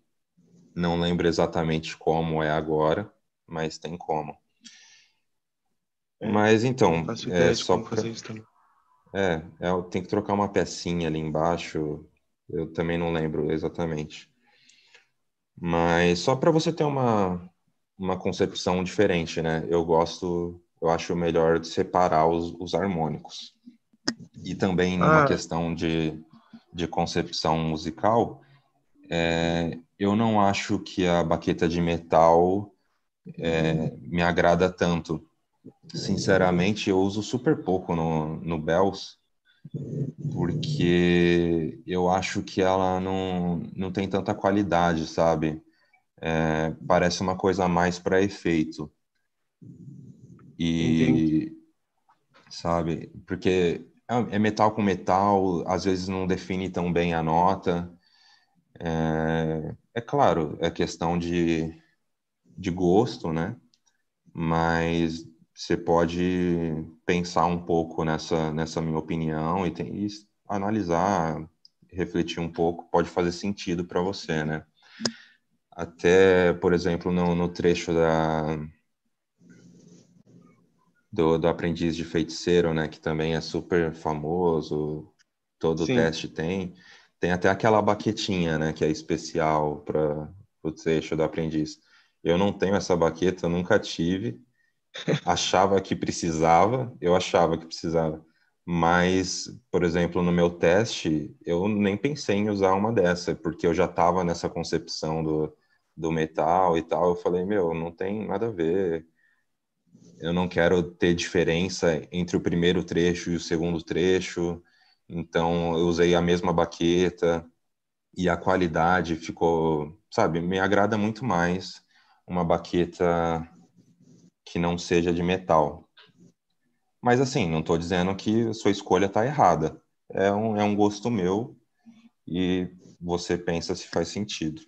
Não lembro exatamente como é agora, mas tem como. É, Mas então, é só pra... É, é, tem que trocar uma pecinha ali embaixo. Eu também não lembro exatamente. Mas só para você ter uma, uma concepção diferente, né? Eu gosto, eu acho melhor separar os, os harmônicos. E também numa ah. questão de, de concepção musical, é, eu não acho que a baqueta de metal é, me agrada tanto. Sinceramente, eu uso super pouco no, no Bells, porque eu acho que ela não, não tem tanta qualidade, sabe? É, parece uma coisa mais para efeito. E, Entendi. sabe? Porque é, é metal com metal, às vezes não define tão bem a nota. É, é claro, é questão de, de gosto, né? Mas você pode pensar um pouco nessa, nessa minha opinião e, tem, e analisar, refletir um pouco, pode fazer sentido para você, né? Até, por exemplo, no, no trecho da, do, do, Aprendiz de Feiticeiro, né, que também é super famoso, todo Sim. teste tem, tem até aquela baquetinha, né, que é especial para o trecho do Aprendiz. Eu não tenho essa baqueta, nunca tive, achava que precisava, eu achava que precisava. Mas, por exemplo, no meu teste, eu nem pensei em usar uma dessa, porque eu já estava nessa concepção do, do metal e tal. Eu falei, meu, não tem nada a ver. Eu não quero ter diferença entre o primeiro trecho e o segundo trecho. Então, eu usei a mesma baqueta e a qualidade ficou, sabe, me agrada muito mais uma baqueta que não seja de metal. Mas assim, não estou dizendo que sua escolha está errada. É um, é um gosto meu e você pensa se faz sentido.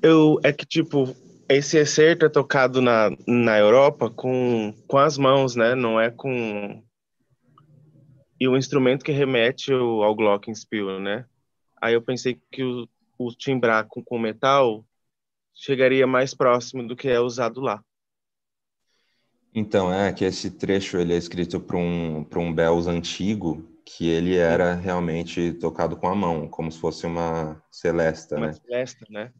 Eu é que tipo esse excerto é tocado na, na Europa com, com as mãos, né? Não é com e o instrumento que remete ao, ao glockenspiel, né? Aí eu pensei que o, o timbrar com, com metal chegaria mais próximo do que é usado lá. Então, é que esse trecho ele é escrito para um, pra um Bells antigo, que ele era realmente tocado com a mão, como se fosse uma celesta, uma né? celesta, né?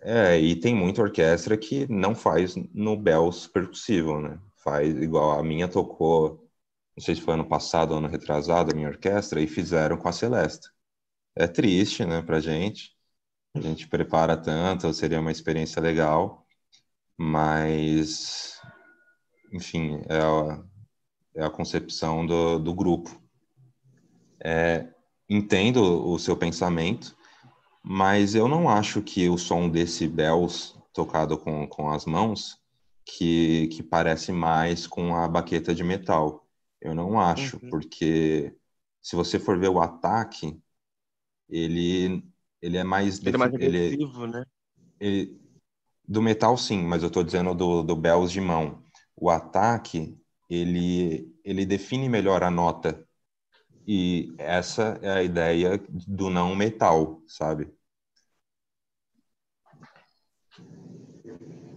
É, e tem muita orquestra que não faz no Bells percussivo, né? Faz igual a minha tocou, não sei se foi ano passado ou ano retrasado, a minha orquestra, e fizeram com a celesta. É triste, né, pra gente. A gente prepara tanto, seria uma experiência legal, mas enfim, é a, é a concepção do, do grupo. É, entendo o seu pensamento, mas eu não acho que o som desse bells tocado com, com as mãos, que, que parece mais com a baqueta de metal. Eu não acho, uhum. porque se você for ver o ataque, ele, ele é mais... Ele é mais é agressivo, ele, né? Ele, do metal, sim, mas eu estou dizendo do, do bells de mão o ataque ele, ele define melhor a nota. E essa é a ideia do não metal, sabe?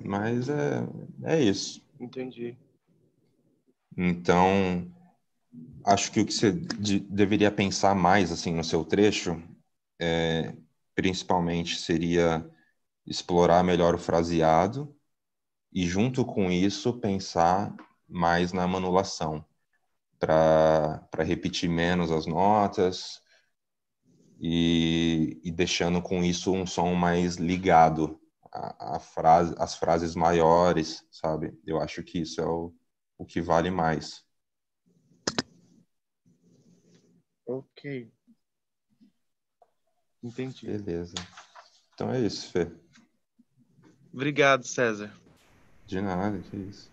Mas é, é isso. Entendi. Então, acho que o que você de, deveria pensar mais assim no seu trecho, é, principalmente, seria explorar melhor o fraseado e junto com isso pensar mais na manulação para repetir menos as notas e, e, deixando com isso um som mais ligado a, a frase, as frases maiores, sabe? Eu acho que isso é o, o que vale mais. Ok. Entendi. Beleza. Então é isso, Fê. Obrigado, César. De nada, que isso.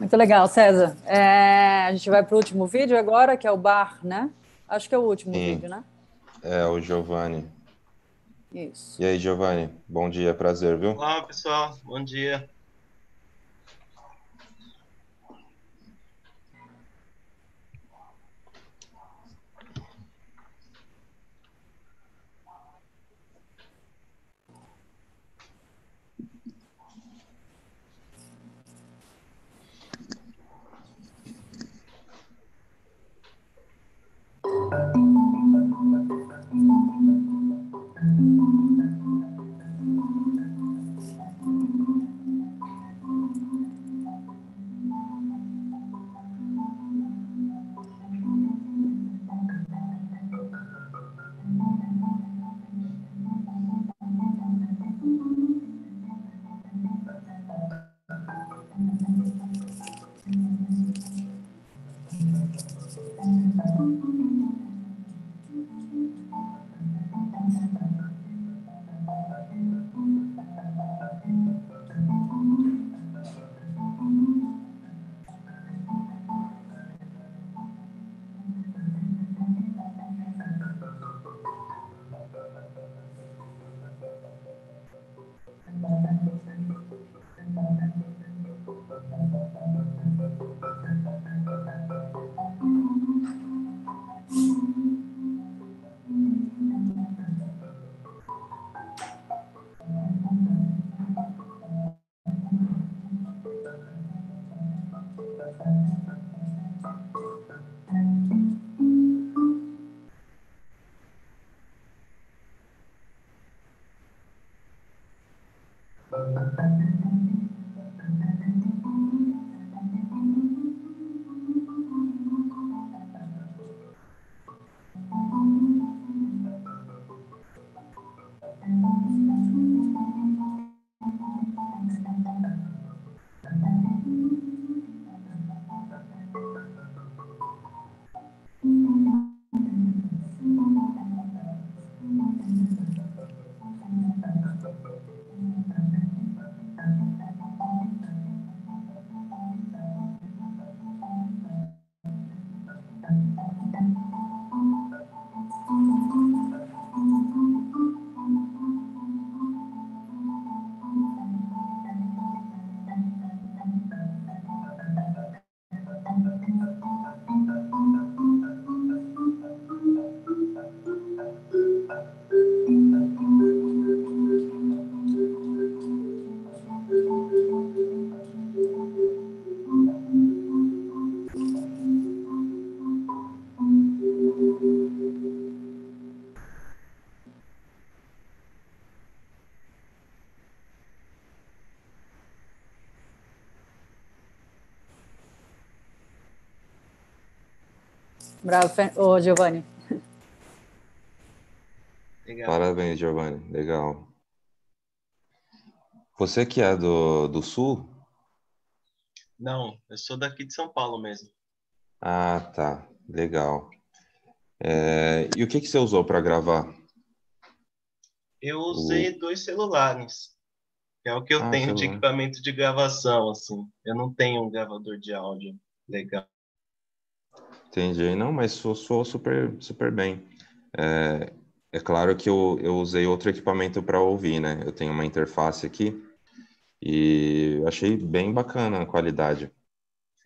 Muito legal, César. É, a gente vai para o último vídeo agora, que é o bar, né? Acho que é o último Sim. vídeo, né? É, o Giovanni. Isso. E aí, Giovanni? Bom dia, prazer, viu? Olá, pessoal. Bom dia. Bravo, oh, Giovanni. Legal. Parabéns, Giovanni. Legal. Você que é do, do Sul? Não, eu sou daqui de São Paulo mesmo. Ah, tá. Legal. É, e o que, que você usou para gravar? Eu usei o... dois celulares. é o que eu ah, tenho celular. de equipamento de gravação, assim. Eu não tenho um gravador de áudio legal. Entendi. Não, mas sou super, super bem. É, é claro que eu, eu usei outro equipamento para ouvir, né? Eu tenho uma interface aqui e achei bem bacana a qualidade.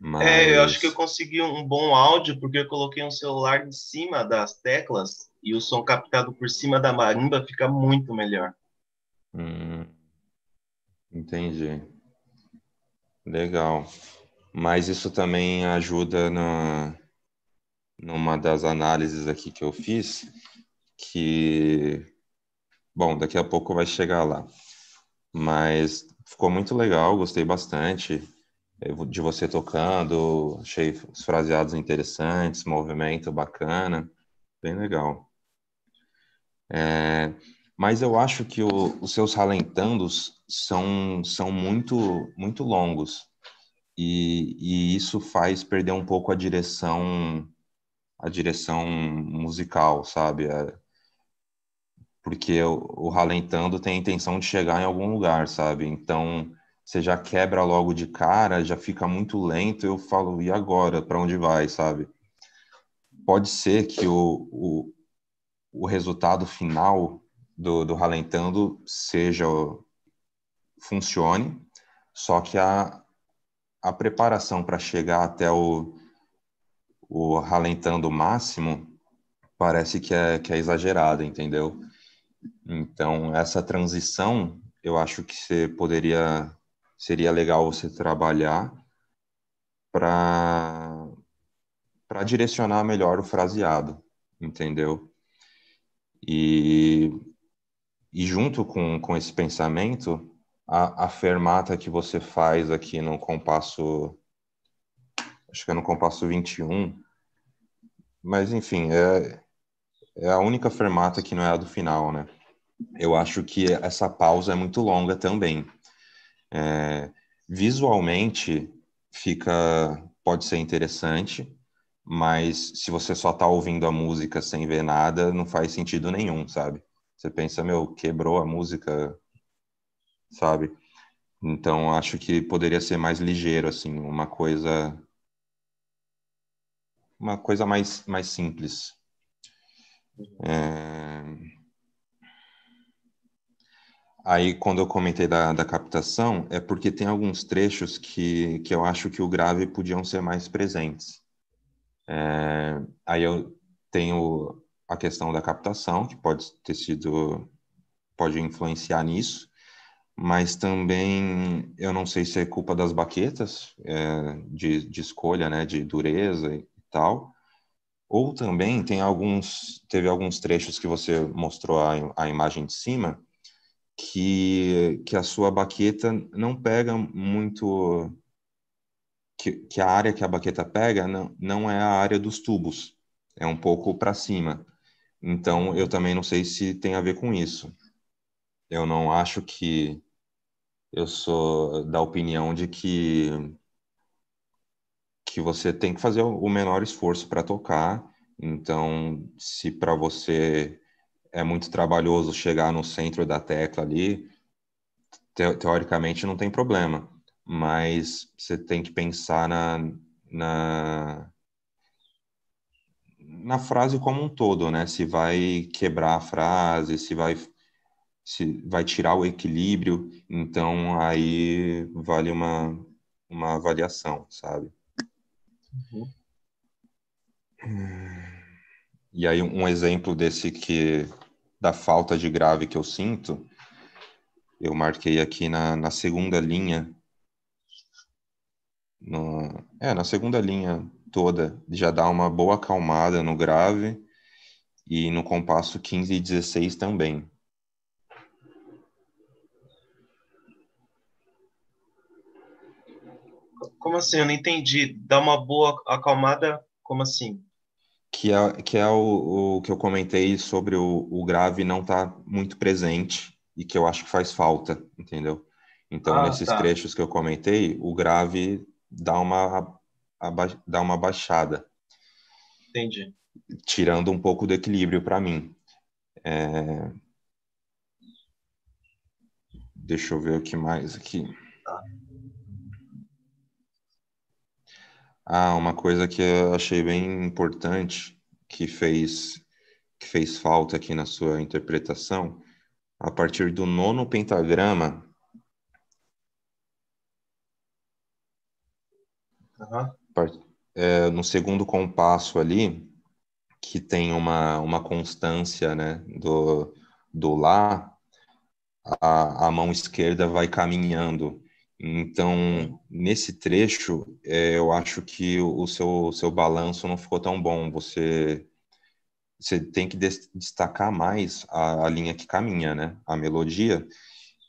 Mas... É, eu acho que eu consegui um bom áudio porque eu coloquei um celular em cima das teclas e o som captado por cima da marimba fica muito melhor. Hum, entendi. Legal. Mas isso também ajuda na, numa das análises aqui que eu fiz, que, bom, daqui a pouco vai chegar lá. Mas ficou muito legal, gostei bastante é, de você tocando, achei os fraseados interessantes, movimento bacana, bem legal. É, mas eu acho que o, os seus ralentandos são, são muito, muito longos, e, e isso faz perder um pouco a direção a direção musical, sabe? É, porque o, o Ralentando tem a intenção de chegar em algum lugar, sabe? Então você já quebra logo de cara, já fica muito lento. Eu falo, e agora? Para onde vai, sabe? Pode ser que o, o, o resultado final do, do Ralentando seja funcione, só que a, a preparação para chegar até o, o ralentando o máximo parece que é, que é exagerado, entendeu? Então, essa transição, eu acho que você poderia, seria legal você trabalhar para para direcionar melhor o fraseado, entendeu? E, e junto com, com esse pensamento, a, a fermata que você faz aqui no compasso acho que é no compasso 21. Mas, enfim, é, é a única fermata que não é a do final, né? Eu acho que essa pausa é muito longa também. É, visualmente, fica pode ser interessante, mas se você só tá ouvindo a música sem ver nada, não faz sentido nenhum, sabe? Você pensa, meu, quebrou a música, sabe? Então, acho que poderia ser mais ligeiro, assim, uma coisa uma coisa mais, mais simples. É... Aí, quando eu comentei da, da captação, é porque tem alguns trechos que, que eu acho que o grave podiam ser mais presentes. É... Aí eu tenho a questão da captação, que pode ter sido, pode influenciar nisso, mas também eu não sei se é culpa das baquetas, é, de, de escolha, né, de dureza, tal. Ou também tem alguns, teve alguns trechos que você mostrou a, a imagem de cima, que, que a sua baqueta não pega muito, que, que a área que a baqueta pega não, não é a área dos tubos, é um pouco para cima. Então, eu também não sei se tem a ver com isso. Eu não acho que eu sou da opinião de que que você tem que fazer o menor esforço para tocar. Então, se para você é muito trabalhoso chegar no centro da tecla ali, te teoricamente não tem problema, mas você tem que pensar na, na, na frase como um todo, né? Se vai quebrar a frase, se vai se vai tirar o equilíbrio, então aí vale uma, uma avaliação, sabe? Uhum. E aí um exemplo desse que da falta de grave que eu sinto, eu marquei aqui na, na segunda linha, no, é, na segunda linha toda, já dá uma boa acalmada no grave e no compasso 15 e 16 também. Como assim? Eu não entendi. Dá uma boa acalmada? Como assim? Que é, que é o, o que eu comentei sobre o, o grave não estar tá muito presente e que eu acho que faz falta, entendeu? Então, ah, nesses tá. trechos que eu comentei, o grave dá uma, aba, dá uma baixada. Entendi. Tirando um pouco do equilíbrio para mim. É... Deixa eu ver o que mais aqui. Tá. Ah, uma coisa que eu achei bem importante que fez que fez falta aqui na sua interpretação, a partir do nono pentagrama. Uhum. É, no segundo compasso ali, que tem uma, uma constância né, do, do Lá, a, a mão esquerda vai caminhando então, uhum. nesse trecho, é, eu acho que o, seu, seu balanço não ficou tão bom. Você, você tem que destacar mais a, a, linha que caminha, né? A melodia.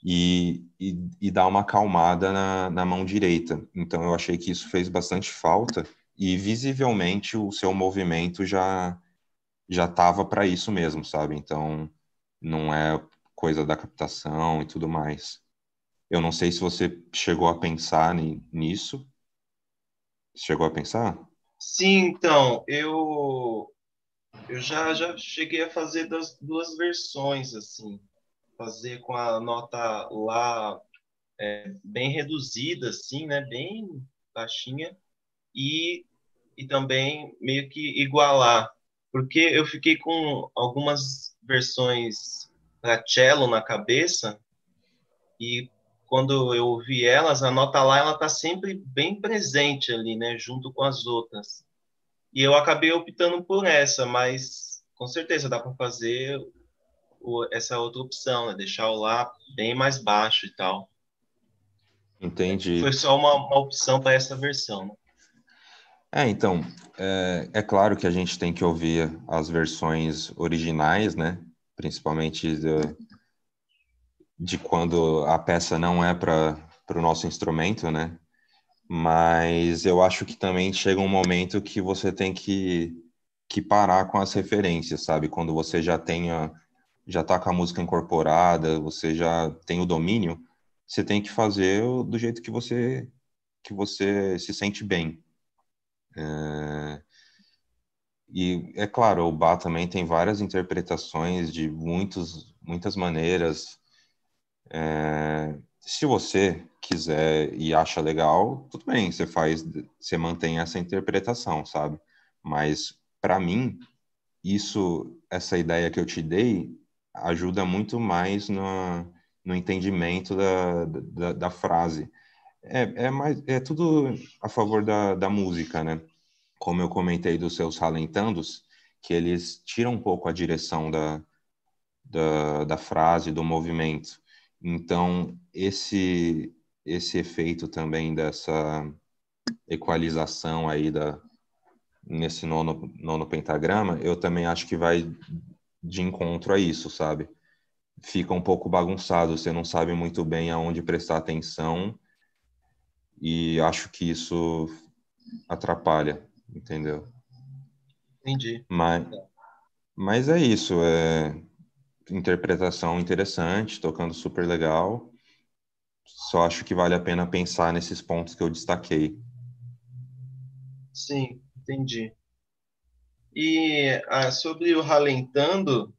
E, e, e dar uma acalmada na, na mão direita. Então, eu achei que isso fez bastante falta. E, visivelmente, o seu movimento já já estava para isso mesmo, sabe? Então, não é coisa da captação e tudo mais. Eu não sei se você chegou a pensar nisso. Chegou a pensar? Sim, então, eu eu já, já cheguei a fazer das duas versões, assim. Fazer com a nota lá é, bem reduzida, assim, né? Bem baixinha. E, e também meio que igualar. Porque eu fiquei com algumas versões para cello na cabeça e quando eu ouvi elas, a nota lá ela está sempre bem presente ali, né, junto com as outras. E eu acabei optando por essa, mas com certeza dá para fazer o, essa outra opção, né, deixar o lá bem mais baixo e tal. Entendi. Foi só uma, uma opção para essa versão. Né? É, então, é, é, claro que a gente tem que ouvir as versões originais, né? Principalmente do, de quando a peça não é para o nosso instrumento, né? Mas eu acho que também chega um momento que você tem que, que parar com as referências, sabe? Quando você já tenha, já tá com a música incorporada, você já tem o domínio, você tem que fazer do jeito que você que você se sente bem. É... E é claro, o Bá também tem várias interpretações de muitos, muitas maneiras. É, se você quiser e acha legal, tudo bem, você faz, você mantém essa interpretação, sabe? Mas para mim, isso, essa ideia que eu te dei, ajuda muito mais no, no entendimento da, da, da frase. É, é, mais, é tudo a favor da, da música, né? Como eu comentei dos seus ralentandos, que eles tiram um pouco a direção da, da, da frase, do movimento. Então, esse, esse efeito também dessa equalização aí da, nesse nono, nono pentagrama, eu também acho que vai de encontro a isso, sabe? Fica um pouco bagunçado, você não sabe muito bem aonde prestar atenção e acho que isso atrapalha, entendeu? Entendi. Mas, mas é isso, é interpretação interessante, tocando super legal. Só acho que vale a pena pensar nesses pontos que eu destaquei. Sim, entendi. E ah, sobre o ralentando,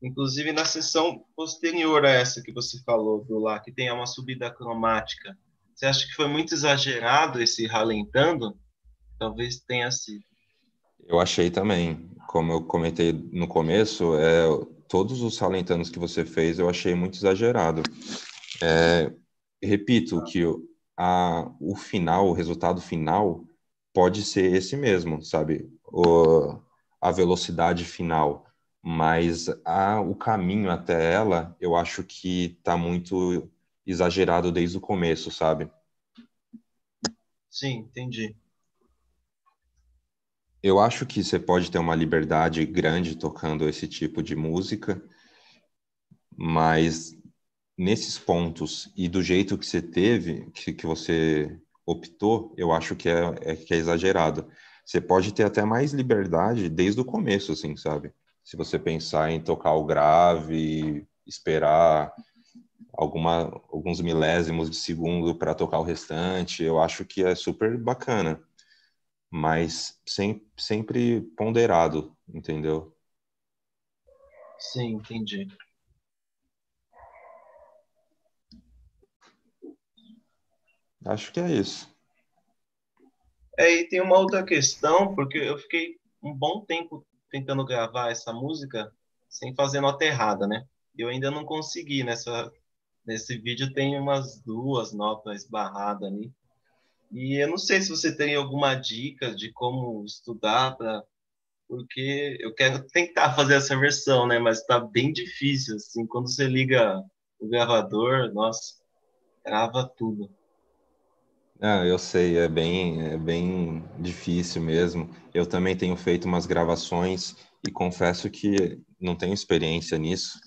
inclusive na sessão posterior a essa que você falou, do lá, que tem uma subida cromática, você acha que foi muito exagerado esse ralentando? Talvez tenha sido. Eu achei também. Como eu comentei no começo, é, todos os salentanos que você fez eu achei muito exagerado. É, repito que a, o final, o resultado final pode ser esse mesmo, sabe? O, a velocidade final, mas a, o caminho até ela eu acho que está muito exagerado desde o começo, sabe? Sim, entendi. Eu acho que você pode ter uma liberdade grande tocando esse tipo de música, mas nesses pontos e do jeito que você teve, que, que você optou, eu acho que é, é, que é exagerado. Você pode ter até mais liberdade desde o começo, assim, sabe? Se você pensar em tocar o grave, esperar alguma, alguns milésimos de segundo para tocar o restante, eu acho que é super bacana mas sem, sempre ponderado, entendeu? Sim, entendi. Acho que é isso. É, e tem uma outra questão, porque eu fiquei um bom tempo tentando gravar essa música sem fazer nota errada, né? Eu ainda não consegui nessa nesse vídeo tem umas duas notas barradas ali. E eu não sei se você tem alguma dica de como estudar para porque eu quero tentar fazer essa versão, né? Mas está bem difícil assim. Quando você liga o gravador, nossa, grava tudo. Ah, eu sei, é bem, é bem difícil mesmo. Eu também tenho feito umas gravações e confesso que não tenho experiência nisso.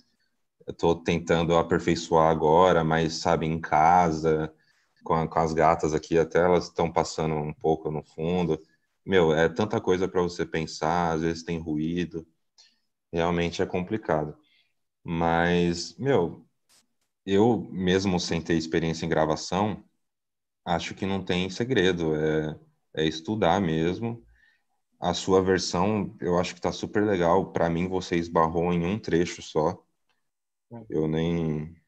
Eu estou tentando aperfeiçoar agora, mas sabe, em casa, com, a, com as gatas aqui, até elas estão passando um pouco no fundo. Meu, é tanta coisa para você pensar, às vezes tem ruído, realmente é complicado. Mas, meu, eu mesmo sem ter experiência em gravação, acho que não tem segredo, é, é estudar mesmo. A sua versão, eu acho que está super legal. Para mim, você esbarrou em um trecho só. É. Eu nem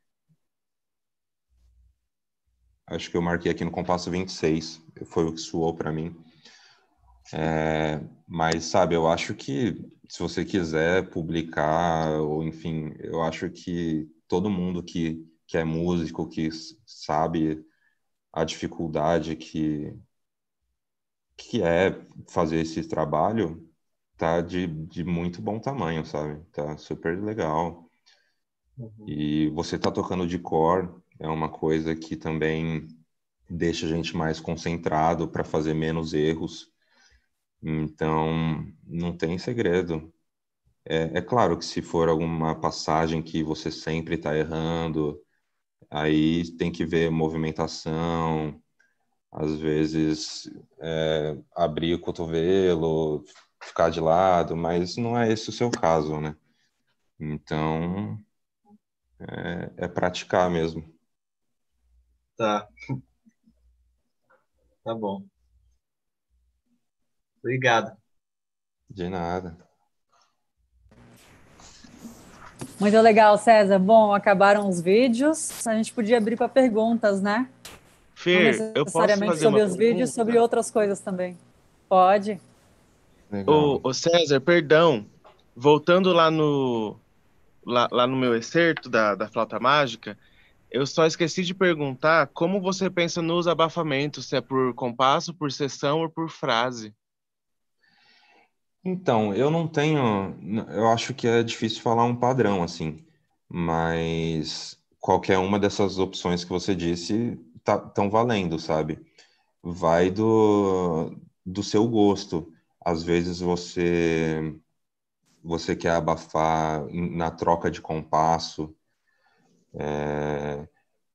acho que eu marquei aqui no compasso 26, foi o que suou para mim. É, mas, sabe, eu acho que se você quiser publicar, ou enfim, eu acho que todo mundo que, que é músico, que sabe a dificuldade que, que é fazer esse trabalho, tá de, de muito bom tamanho, sabe? Tá super legal. Uhum. E você tá tocando de cor, é uma coisa que também deixa a gente mais concentrado para fazer menos erros. Então, não tem segredo. É, é, claro que se for alguma passagem que você sempre está errando, aí tem que ver movimentação, às vezes é, abrir o cotovelo, ficar de lado, mas não é esse o seu caso, né? Então, é, é praticar mesmo. Tá. Tá bom. Obrigado. De nada. Muito legal, César. Bom, acabaram os vídeos. A gente podia abrir para perguntas, né? Fer, eu posso fazer sobre os pergunta? vídeos, sobre outras coisas também. Pode. o César, perdão. Voltando lá no lá, lá no meu excerto da, da flauta mágica, eu só esqueci de perguntar como você pensa nos abafamentos, se é por compasso, por sessão ou por frase. Então, eu não tenho. Eu acho que é difícil falar um padrão, assim. Mas qualquer uma dessas opções que você disse estão tá, valendo, sabe? Vai do, do seu gosto. Às vezes você, você quer abafar na troca de compasso, é,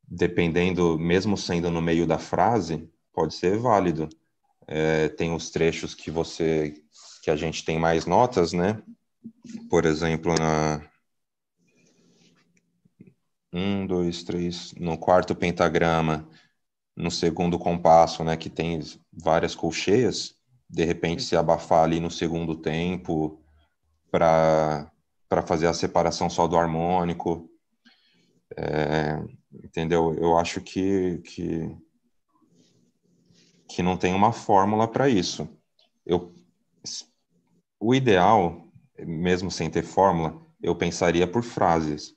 dependendo, mesmo sendo no meio da frase, pode ser válido. É, tem os trechos que você, que a gente tem mais notas, né? Por exemplo, na um, dois, três, no quarto pentagrama, no segundo compasso, né, que tem várias colcheias, de repente se abafar ali no segundo tempo para para fazer a separação só do harmônico. É, entendeu? Eu acho que, que, que não tem uma fórmula para isso. Eu, o ideal, mesmo sem ter fórmula, eu pensaria por frases,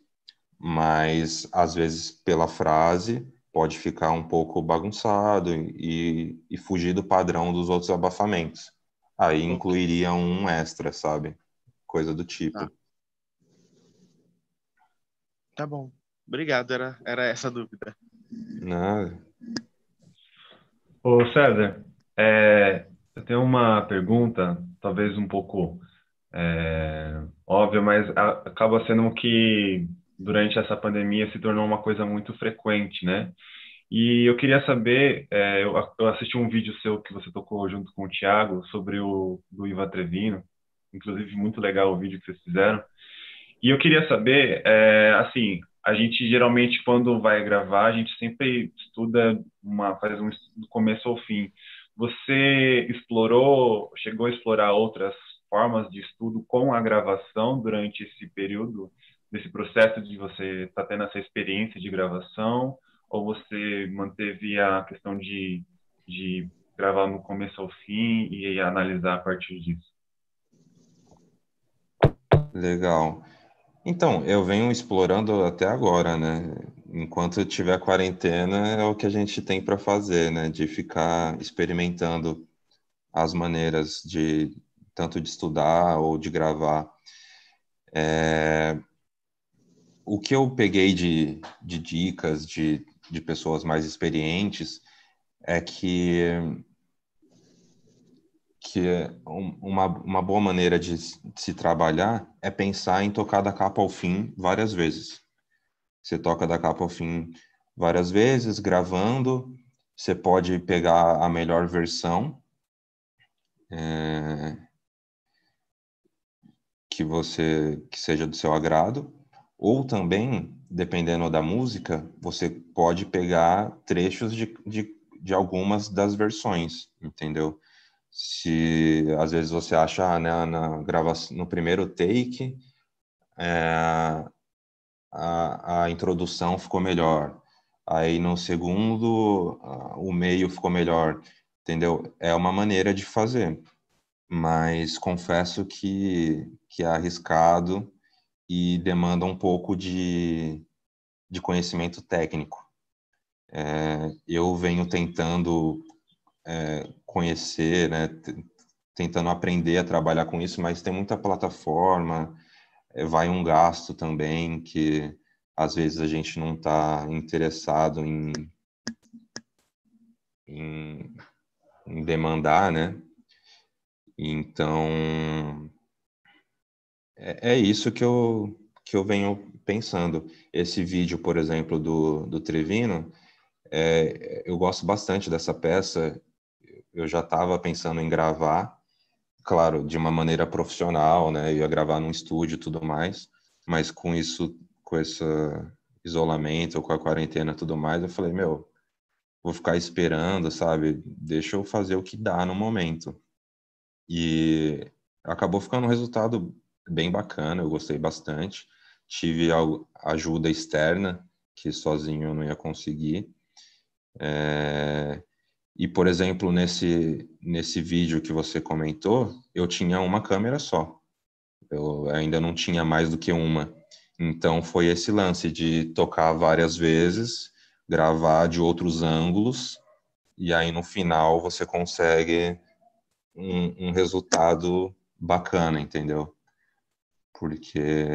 mas às vezes pela frase pode ficar um pouco bagunçado e, e fugir do padrão dos outros abafamentos. Aí incluiria um extra, sabe? Coisa do tipo. Tá, tá bom. Obrigado, era, era essa a dúvida. Nada. Ô, César, é, eu tenho uma pergunta, talvez um pouco é, óbvia, mas a, acaba sendo que durante essa pandemia se tornou uma coisa muito frequente, né? E eu queria saber, é, eu, eu, assisti um vídeo seu que você tocou junto com o Thiago sobre o do Iva Trevino, inclusive muito legal o vídeo que vocês fizeram. E eu queria saber, é, assim, a gente geralmente quando vai gravar a gente sempre estuda uma faz um do começo ao fim você explorou chegou a explorar outras formas de estudo com a gravação durante esse período desse processo de você estar tá tendo essa experiência de gravação ou você manteve a questão de, de gravar no começo ao fim e analisar a partir disso legal então, eu venho explorando até agora, né? Enquanto tiver quarentena, é o que a gente tem para fazer, né? De ficar experimentando as maneiras de tanto de estudar ou de gravar. É... O que eu peguei de, de dicas de, de pessoas mais experientes é que que é uma, uma boa maneira de se trabalhar é pensar em tocar da capa ao fim várias vezes. Você toca da capa ao fim várias vezes, gravando, você pode pegar a melhor versão é, que você que seja do seu agrado, ou também, dependendo da música, você pode pegar trechos de, de, de algumas das versões, entendeu? se às vezes você acha ah, né, na gravação, no primeiro take é, a, a introdução ficou melhor, aí no segundo o meio ficou melhor, entendeu? É uma maneira de fazer, mas confesso que, que é arriscado e demanda um pouco de, de conhecimento técnico. É, eu venho tentando é, conhecer, né? Tentando aprender a trabalhar com isso, mas tem muita plataforma, é, vai um gasto também que às vezes a gente não está interessado em, em, em demandar, né? Então, é, é, isso que eu, que eu venho pensando. Esse vídeo, por exemplo, do, do Trevino, é, eu gosto bastante dessa peça eu já estava pensando em gravar, claro, de uma maneira profissional, né? Eu ia gravar num estúdio e tudo mais, mas com isso, com esse isolamento, com a quarentena e tudo mais, eu falei, meu, vou ficar esperando, sabe? Deixa eu fazer o que dá no momento. E acabou ficando um resultado bem bacana, eu gostei bastante. Tive ajuda externa, que sozinho eu não ia conseguir. É... E, por exemplo, nesse, nesse vídeo que você comentou, eu tinha uma câmera só. Eu ainda não tinha mais do que uma. Então, foi esse lance de tocar várias vezes, gravar de outros ângulos, e aí no final você consegue um, um resultado bacana, entendeu? Porque.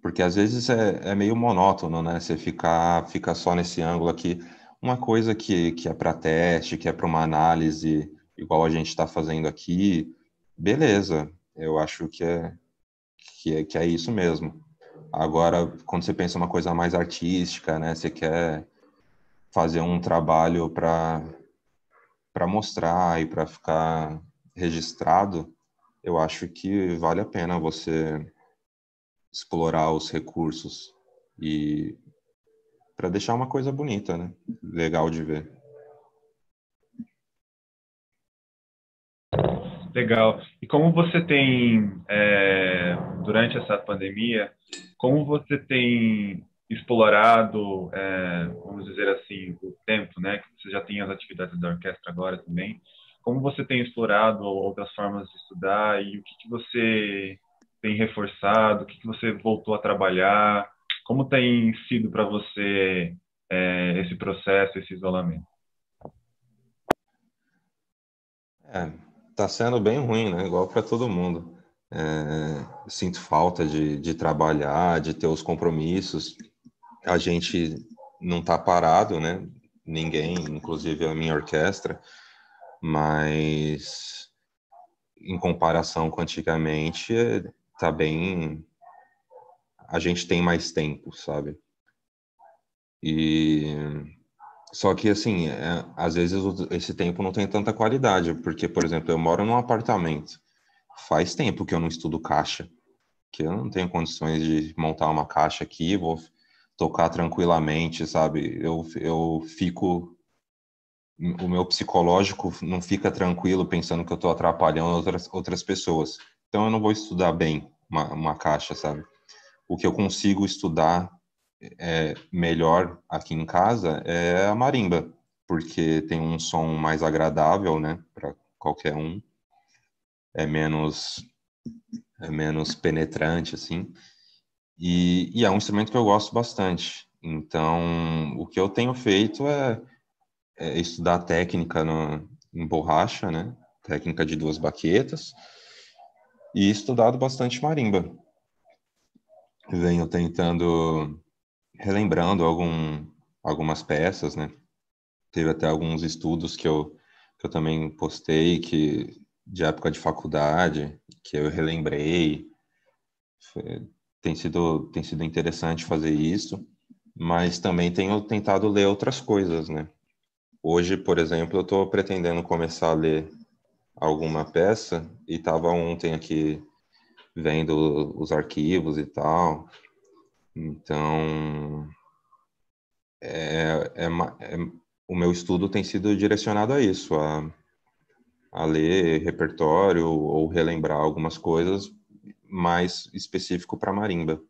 Porque às vezes é, é meio monótono, né? Você ficar fica só nesse ângulo aqui uma coisa que, que é para teste, que é para uma análise, igual a gente está fazendo aqui, beleza, eu acho que é, que é, que é isso mesmo. Agora, quando você pensa uma coisa mais artística, né, você quer fazer um trabalho para para mostrar e para ficar registrado, eu acho que vale a pena você explorar os recursos e para deixar uma coisa bonita, né? Legal de ver. Legal. E como você tem, é, durante essa pandemia, como você tem explorado, é, vamos dizer assim, o tempo, né? Que você já tem as atividades da orquestra agora também. Como você tem explorado outras formas de estudar e o que, que você tem reforçado, o que, que você voltou a trabalhar? Como tem sido para você é, esse processo, esse isolamento? Está é, sendo bem ruim, né? Igual para todo mundo. É, sinto falta de, de trabalhar, de ter os compromissos. A gente não está parado, né? Ninguém, inclusive a minha orquestra, mas em comparação com antigamente, está é, bem a gente tem mais tempo, sabe? E só que assim, é, às vezes esse tempo não tem tanta qualidade, porque por exemplo, eu moro num apartamento. Faz tempo que eu não estudo caixa, que eu não tenho condições de montar uma caixa aqui, vou tocar tranquilamente, sabe? Eu eu fico o meu psicológico não fica tranquilo pensando que eu estou atrapalhando outras, outras pessoas. Então eu não vou estudar bem uma, uma caixa, sabe? o que eu consigo estudar é, melhor aqui em casa é a marimba, porque tem um som mais agradável, né, para qualquer um. É menos é menos penetrante assim. E, e, é um instrumento que eu gosto bastante. Então, o que eu tenho feito é, é estudar técnica no, em borracha, né? Técnica de duas baquetas e estudado bastante marimba venho tentando relembrando algum, algumas peças, né? Teve até alguns estudos que eu, que eu também postei que de época de faculdade que eu relembrei. Foi, tem sido tem sido interessante fazer isso, mas também tenho tentado ler outras coisas, né? Hoje, por exemplo, eu estou pretendendo começar a ler alguma peça e estava ontem aqui vendo os arquivos e tal. Então, é, é, é, o meu estudo tem sido direcionado a isso, a, a ler repertório ou relembrar algumas coisas mais específico para marimba.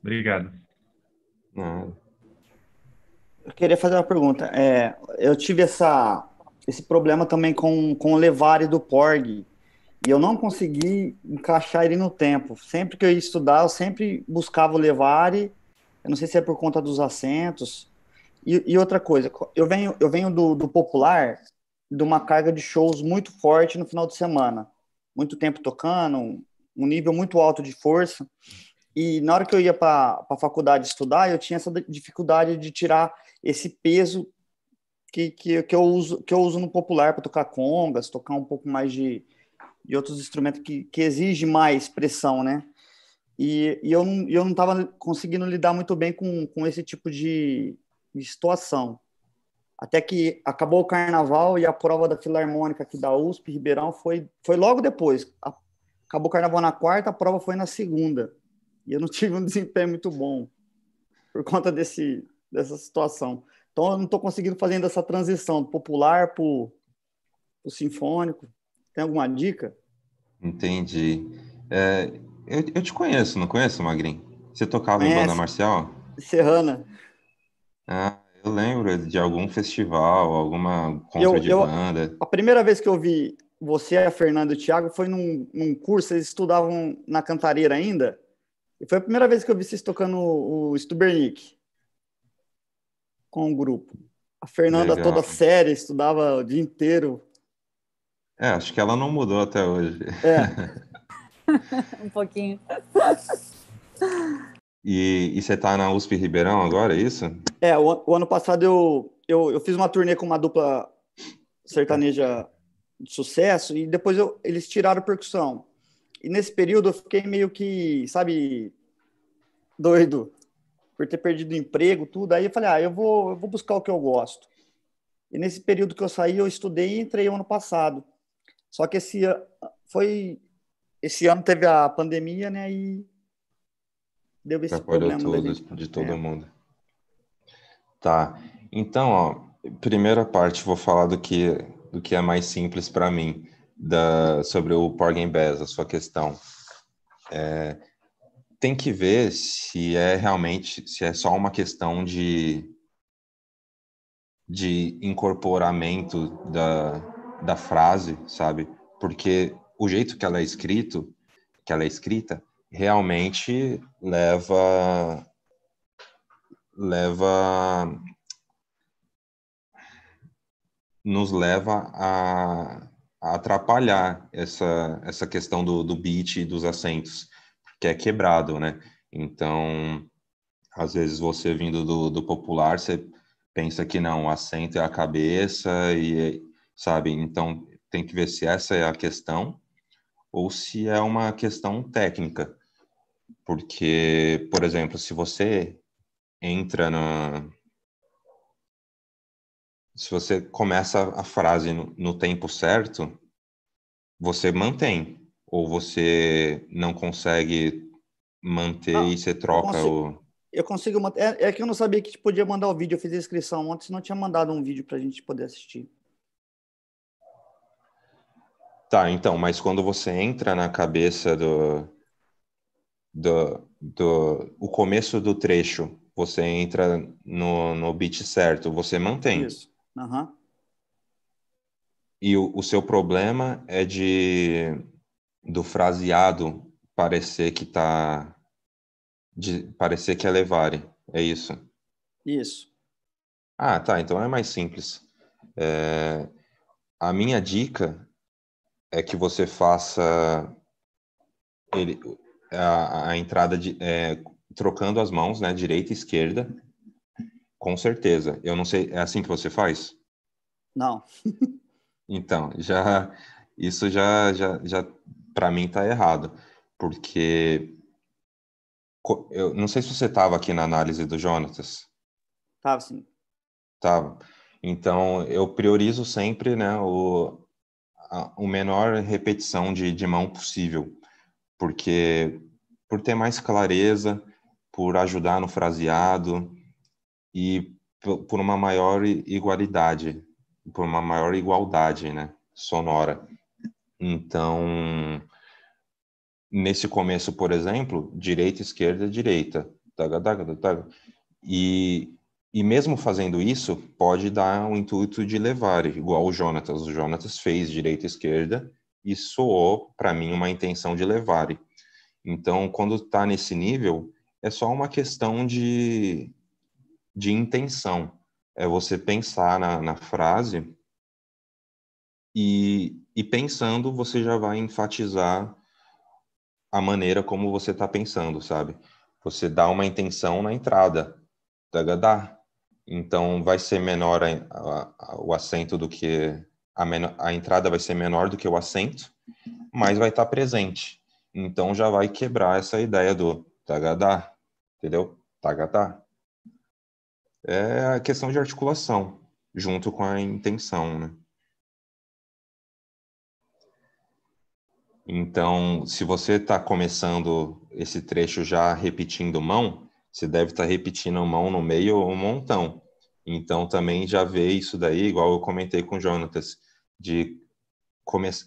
Obrigado. Ah. Eu queria fazer uma pergunta. É, eu tive essa esse problema também com, com o Levare do Porg. E eu não consegui encaixar ele no tempo. Sempre que eu ia estudar, eu sempre buscava o Levare. Eu não sei se é por conta dos acentos. E, e outra coisa, eu venho, eu venho do, do popular, de uma carga de shows muito forte no final de semana. Muito tempo tocando, um nível muito alto de força. E na hora que eu ia para a faculdade estudar, eu tinha essa dificuldade de tirar esse peso que, que, que, eu, uso, que eu uso no popular para tocar congas, tocar um pouco mais de, de outros instrumentos que, que exige mais pressão, né? E, e eu, eu não estava conseguindo lidar muito bem com, com esse tipo de, de situação. Até que acabou o carnaval e a prova da Filarmônica aqui da USP, Ribeirão, foi, foi logo depois. Acabou o carnaval na quarta, a prova foi na segunda. E eu não *laughs* tive um desempenho muito bom por conta desse, dessa situação. Então, eu não estou conseguindo fazer ainda essa transição do popular para o sinfônico. Tem alguma dica? Entendi. É, eu, eu, te conheço, não conheço, Magrin? Você tocava Conhece? em banda marcial? Serrana. Ah, eu lembro de algum festival, alguma contra eu, de eu, banda. A primeira vez que eu vi você, a Fernanda e o Thiago foi num, num curso, eles estudavam na Cantareira ainda. E foi a primeira vez que eu vi vocês tocando o, o Stubernick com o grupo. A Fernanda Legal. toda séria, estudava o dia inteiro. É, acho que ela não mudou até hoje. É. *laughs* um pouquinho. E, e você está na USP Ribeirão agora, é isso? É, o, o ano passado eu, eu, eu, fiz uma turnê com uma dupla sertaneja de sucesso e depois eu, eles tiraram percussão. E nesse período eu fiquei meio que, sabe, doido por ter perdido o emprego, tudo. Aí eu falei, ah, eu vou, eu vou buscar o que eu gosto. E nesse período que eu saí, eu estudei e entrei ano passado. Só que esse foi esse ano teve a pandemia, né? E deu esse problema tudo, de todo é. mundo. Tá. Então, ó, primeira parte vou falar do que do que é mais simples para mim da sobre o Porgy and a sua questão. É, tem que ver se é realmente, se é só uma questão de, de incorporamento da, da frase, sabe? Porque o jeito que ela é escrito, que ela é escrita, realmente leva leva nos leva a, a atrapalhar essa, essa questão do, do beat e dos acentos que é quebrado, né? Então, às vezes você vindo do, do popular, você pensa que não, o assento é a cabeça e sabe? Então, tem que ver se essa é a questão ou se é uma questão técnica. Porque, por exemplo, se você entra na se você começa a frase no, no tempo certo, você mantém. Ou você não consegue manter não, e você troca eu consigo, o. Eu consigo manter. É, é, que eu não sabia que podia mandar o vídeo, eu fiz a inscrição ontem, não tinha mandado um vídeo para a gente poder assistir. Tá, então, mas quando você entra na cabeça do, do, do o começo do trecho, você entra no, no beat certo, você mantém. Isso. Uhum. E o, o seu problema é de do fraseado parecer que tá de parecer que é levare, é isso? Isso. Ah, tá, então é mais simples. É, a minha dica é que você faça ele, a, a entrada de, é, trocando as mãos, né, direita e esquerda, com certeza. Eu não sei, é assim que você faz? Não. então, já isso já já, já para mim está errado porque eu não sei se você estava aqui na análise do Jonatas. Tava sim. Tava. Então eu priorizo sempre, né, o a, o menor repetição de, de mão possível, porque por ter mais clareza, por ajudar no fraseado e por uma maior igualdade, por uma maior igualdade, né, sonora. Então, nesse começo, por exemplo, direita, esquerda, direita. Taga, taga, taga. E, e mesmo fazendo isso, pode dar o um intuito de levar, igual o Jonatas. O Jonatas fez direita, esquerda e soou, para mim, uma intenção de levar. Então, quando está nesse nível, é só uma questão de, de intenção. É você pensar na, na frase e, e pensando, você já vai enfatizar a maneira como você está pensando, sabe? Você dá uma intenção na entrada da Então, vai ser menor a, a, a, o acento do que. A, entrada vai ser menor do que o acento, mas vai estar tá presente. Então, já vai quebrar essa ideia do tagadá, entendeu? Tagadá. É a questão de articulação, junto com a intenção, né? Então, se você está começando esse trecho já repetindo mão, você deve estar tá repetindo mão no meio um montão. Então, também já vê isso daí, igual eu comentei com o Jonatas, de,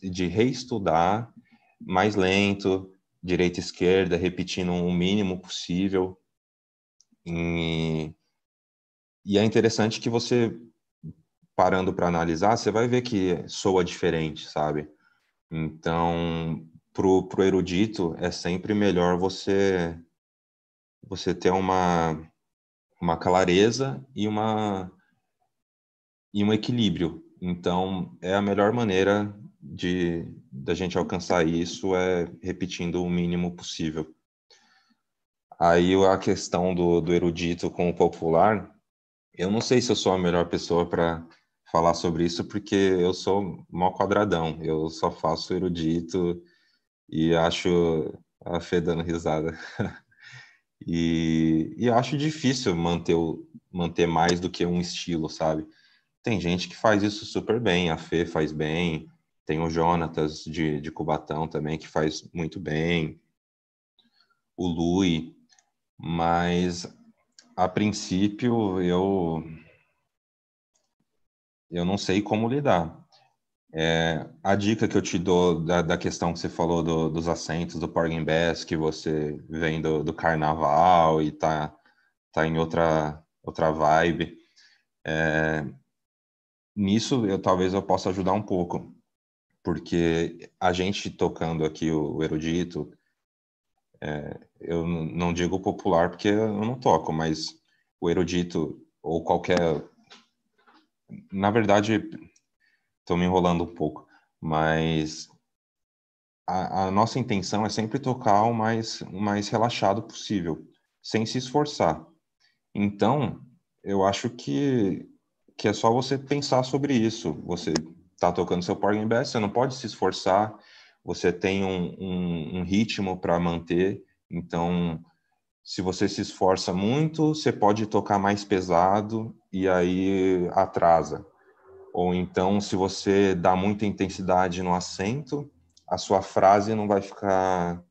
de reestudar mais lento, direita esquerda, repetindo o mínimo possível. E, e é interessante que você, parando para analisar, você vai ver que soa diferente, sabe? Então, pro, pro erudito, é sempre melhor você você ter uma, uma clareza e uma e um equilíbrio. Então, é a melhor maneira de da gente alcançar isso é repetindo o mínimo possível. Aí a questão do, do erudito com o popular, eu não sei se eu sou a melhor pessoa para falar sobre isso porque eu sou mó quadradão, eu só faço erudito e acho a Fê dando risada. *laughs* e, e acho difícil manter, o, manter mais do que um estilo, sabe? Tem gente que faz isso super bem, a Fê faz bem, tem o Jonatas de, de Cubatão também que faz muito bem, o Lui, mas a princípio eu eu não sei como lidar. É, a dica que eu te dou da, da questão que você falou do, dos assentos do Porgy Bass, que você vem do, do, carnaval e tá, tá em outra, outra vibe, é, nisso eu talvez eu possa ajudar um pouco, porque a gente tocando aqui o, o erudito, é, eu não digo popular porque eu não toco, mas o erudito ou qualquer na verdade, estou me enrolando um pouco, mas a, a, nossa intenção é sempre tocar o mais, o mais relaxado possível, sem se esforçar. Então, eu acho que, que é só você pensar sobre isso. Você está tocando seu Porgy Bass, você não pode se esforçar, você tem um, um, um ritmo para manter, então se você se esforça muito, você pode tocar mais pesado e aí atrasa. Ou então, se você dá muita intensidade no acento, a sua frase não vai ficar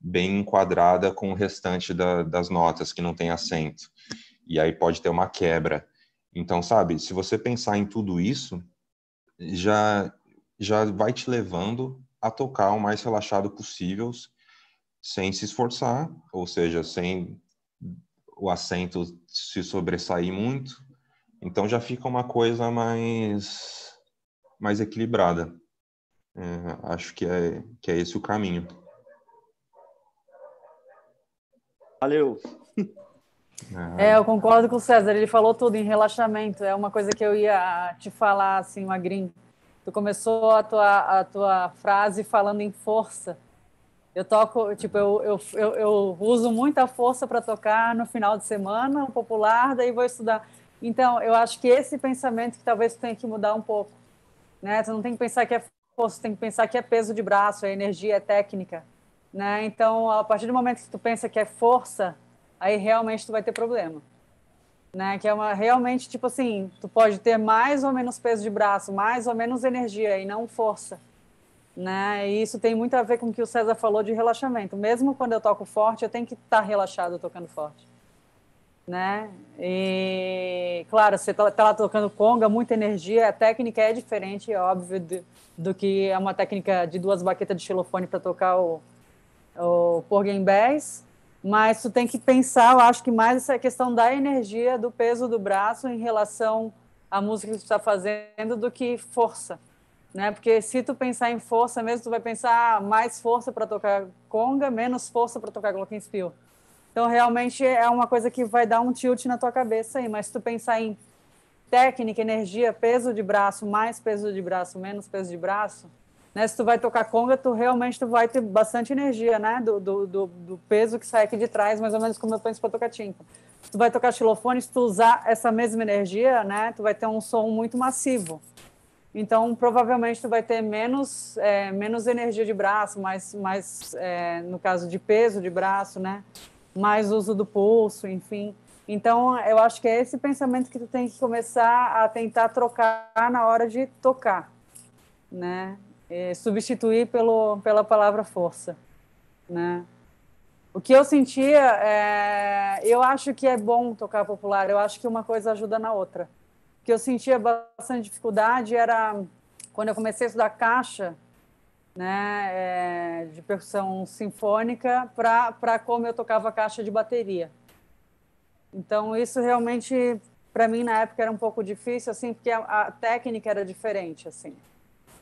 bem enquadrada com o restante da, das notas que não tem acento. E aí pode ter uma quebra. Então, sabe, se você pensar em tudo isso, já, já vai te levando a tocar o mais relaxado possível, sem se esforçar, ou seja, sem o acento se sobressair muito, então já fica uma coisa mais, mais equilibrada. É, acho que é, que é esse o caminho. Valeu! É, eu concordo com o César, ele falou tudo em relaxamento, é uma coisa que eu ia te falar, assim, Magrinho. Tu começou a tua, a tua frase falando em força. Eu toco, tipo, eu, eu, eu, eu uso muita força para tocar no final de semana, o popular, daí vou estudar. Então, eu acho que esse pensamento que talvez tu tenha que mudar um pouco, né? Tu não tem que pensar que é força, tu tem que pensar que é peso de braço, é energia, é técnica, né? Então, a partir do momento que tu pensa que é força, aí realmente tu vai ter problema. Né, que é uma realmente tipo assim, tu pode ter mais ou menos peso de braço, mais ou menos energia e não força, né? E isso tem muito a ver com o que o César falou de relaxamento. Mesmo quando eu toco forte, eu tenho que estar tá relaxado tocando forte né? E claro, você tá, tá lá tocando conga, muita energia, a técnica é diferente, é óbvio, do, do que é uma técnica de duas baquetas de xilofone para tocar o, o game Bass, mas tu tem que pensar, eu acho que mais essa questão da energia, do peso do braço em relação à música que tu está fazendo do que força, né? Porque se tu pensar em força mesmo, tu vai pensar ah, mais força para tocar conga, menos força para tocar glockenspiel. Então, realmente é uma coisa que vai dar um tilt na tua cabeça aí, mas se tu pensar em técnica, energia, peso de braço, mais peso de braço, menos peso de braço, né? Se tu vai tocar conga, tu realmente tu vai ter bastante energia, né? Do, do, do, do peso que sai aqui de trás, mais ou menos como eu penso para tocar tinta. Se tu vai tocar xilofone, se tu usar essa mesma energia, né? Tu vai ter um som muito massivo. Então, provavelmente, tu vai ter menos, é, menos energia de braço, mais, mais é, no caso de peso de braço, né? mais uso do pulso, enfim. Então, eu acho que é esse pensamento que tu tem que começar a tentar trocar na hora de tocar, né? E é, substituir pelo, pela palavra força, né? O que eu sentia, é, eu acho que é bom tocar popular, eu acho que uma coisa ajuda na outra. O que eu sentia bastante dificuldade era quando eu comecei a estudar caixa, né, é, de percussão sinfônica para como eu tocava caixa de bateria. Então, isso realmente, para mim, na época era um pouco difícil, assim, porque a, a, técnica era diferente, assim.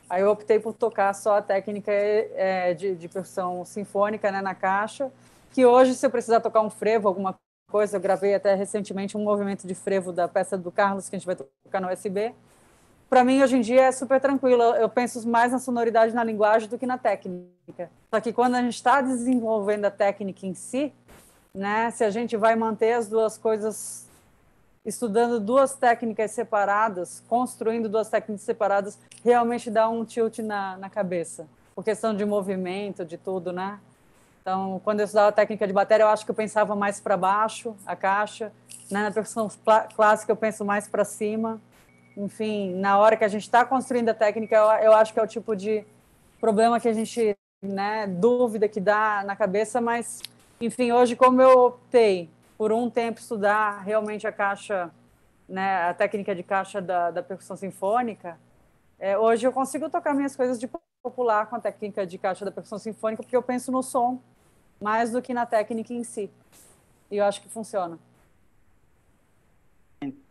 Aí eu optei por tocar só a técnica é, de, de percussão sinfônica né, na caixa, que hoje, se eu precisar tocar um frevo, alguma coisa, eu gravei até recentemente um movimento de frevo da peça do Carlos, que a gente vai tocar no USB, para mim hoje em dia é super tranquilo. Eu penso mais na sonoridade, na linguagem do que na técnica. Só que quando a gente está desenvolvendo a técnica em si, né, se a gente vai manter as duas coisas, estudando duas técnicas separadas, construindo duas técnicas separadas, realmente dá um tilt na, na cabeça. Por questão de movimento, de tudo, né? Então, quando eu estudava técnica de bateria, eu acho que eu pensava mais para baixo, a caixa. Né? Na percussão clássica, eu penso mais para cima enfim, na hora que a gente está construindo a técnica, eu, eu acho que é o tipo de problema que a gente, né, dúvida que dá na cabeça, mas, enfim, hoje, como eu optei por um tempo estudar realmente a caixa, né, a técnica de caixa da, da percussão sinfônica, é, hoje eu consigo tocar minhas coisas de popular com a técnica de caixa da percussão sinfônica, porque eu penso no som mais do que na técnica em si. E eu acho que funciona.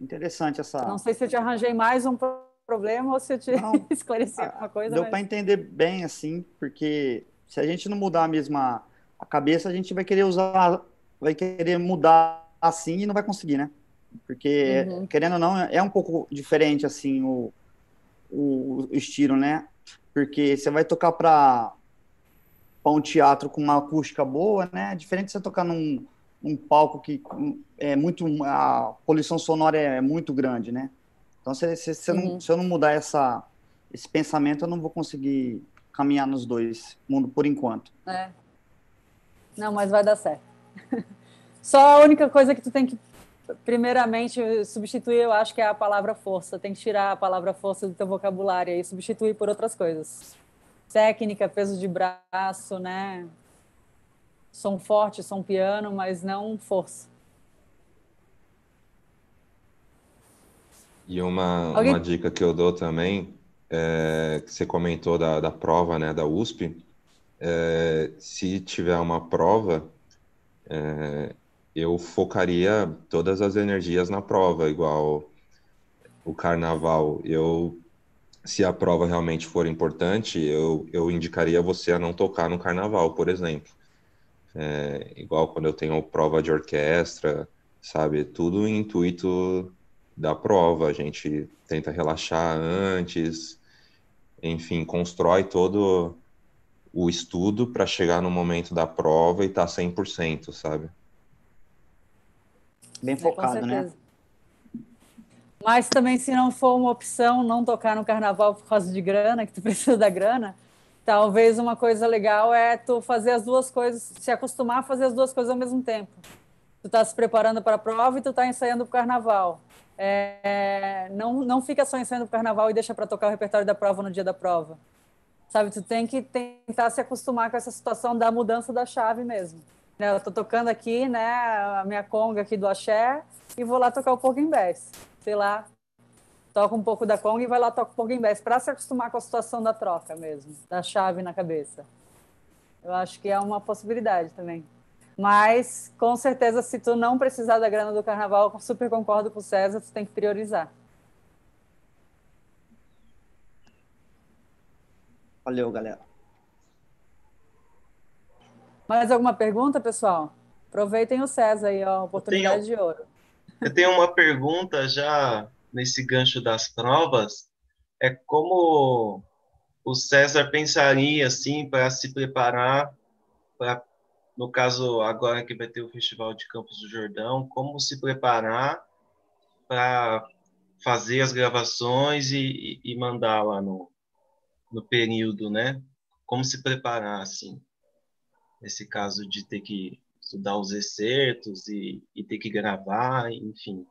Interessante essa. Não sei se eu te arranjei mais um problema ou se eu te *laughs* esclareci alguma ah, coisa. Deu mas... para entender bem, assim, porque se a gente não mudar mesmo a, a cabeça, a gente vai querer usar, vai querer mudar assim e não vai conseguir, né? Porque, uhum. querendo ou não, é, é um pouco diferente, assim, o, o, o estilo, né? Porque você vai tocar para um teatro com uma acústica boa, né? É diferente você tocar num um palco que hum, é muito a poluição sonora é muito grande, né? Então se, se, se, uhum. não, se eu não mudar essa esse pensamento, eu não vou conseguir caminhar nos dois mundo por enquanto. É. Não, mas vai dar certo. *laughs* Só a única coisa que tu tem que primeiramente substituir, eu acho que é a palavra força. Tem que tirar a palavra força do teu vocabulário e substituir por outras coisas. Técnica, peso de braço, né? som forte, som piano, mas não força. E uma, Alguém... uma dica que eu dou também, é, que você comentou da, da prova né, da USP, é, se tiver uma prova, é, eu focaria todas as energias na prova, igual o carnaval. Eu, se a prova realmente for importante, eu, eu indicaria você a não tocar no carnaval, por exemplo. É, igual quando eu tenho prova de orquestra, sabe? Tudo intuito da prova. A gente tenta relaxar antes, enfim, constrói todo o estudo para chegar no momento da prova e estar tá 100%, sabe? Bem é, focado, é, né? Mas também, se não for uma opção não tocar no carnaval por causa de grana, que tu *laughs* precisa da grana, Talvez uma coisa legal é tu fazer as duas coisas, se acostumar a fazer as duas coisas ao mesmo tempo. Tu tá se preparando para a prova e tu tá ensaiando para o carnaval. É, não, não fica só ensaiando para o carnaval e deixa para tocar o repertório da prova no dia da prova. Sabe, tu tem que tentar se acostumar com essa situação da mudança da chave mesmo. Né, eu tô tocando aqui, né, a minha conga aqui do axé e vou lá tocar o Poking Bass. Sei lá, toca um pouco da Kong e vai lá toca um pouco em bass, para se acostumar com a situação da troca mesmo, da chave na cabeça. Eu acho que é uma possibilidade também. Mas, com certeza, se tu não precisar da grana do carnaval, super concordo com o César, tu tem que priorizar. Valeu, galera. Mais alguma pergunta, pessoal? Aproveitem o César aí, ó, a oportunidade tenho, de ouro. Eu tenho uma pergunta já nesse gancho das provas é como o César pensaria assim para se preparar para no caso agora que vai ter o festival de Campos do Jordão como se preparar para fazer as gravações e, e mandar lá no, no período né como se preparar assim nesse caso de ter que estudar os excertos e, e ter que gravar enfim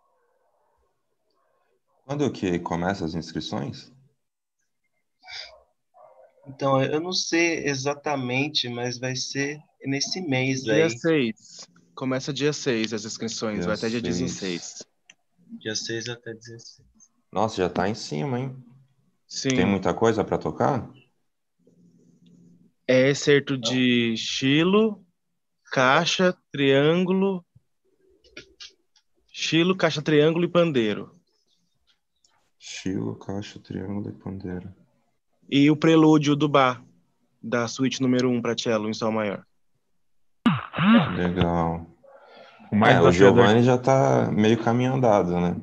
quando que começa as inscrições? Então, eu não sei exatamente, mas vai ser nesse mês dia aí. Dia 6. Começa dia 6 as inscrições, dia vai até dia 16. Dia 6 até 16. Nossa, já tá em cima, hein? Sim. Tem muita coisa para tocar? É excerto de chilo, caixa, triângulo, chilo, caixa, triângulo e pandeiro. Estilo, caixa, triângulo e pandeira. E o prelúdio do bar, da suíte número 1 um para cello em sol maior. Ah, legal. O, mais é, o é Giovanni já tá meio caminho andado, né?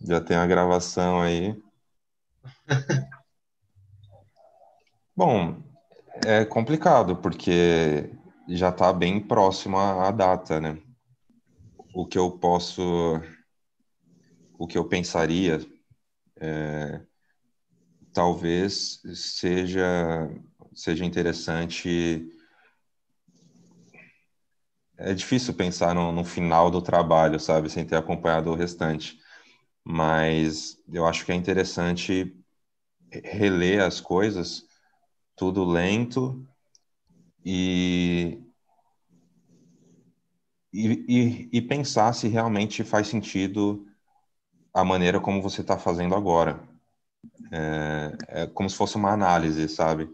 Já tem a gravação aí. *laughs* Bom, é complicado, porque já está bem próximo a à data, né? O que eu posso. O que eu pensaria é, talvez seja, seja interessante. É difícil pensar no, no final do trabalho, sabe, sem ter acompanhado o restante, mas eu acho que é interessante reler as coisas, tudo lento e e, e, e, pensar se realmente faz sentido a maneira como você está fazendo agora. É, é, como se fosse uma análise, sabe?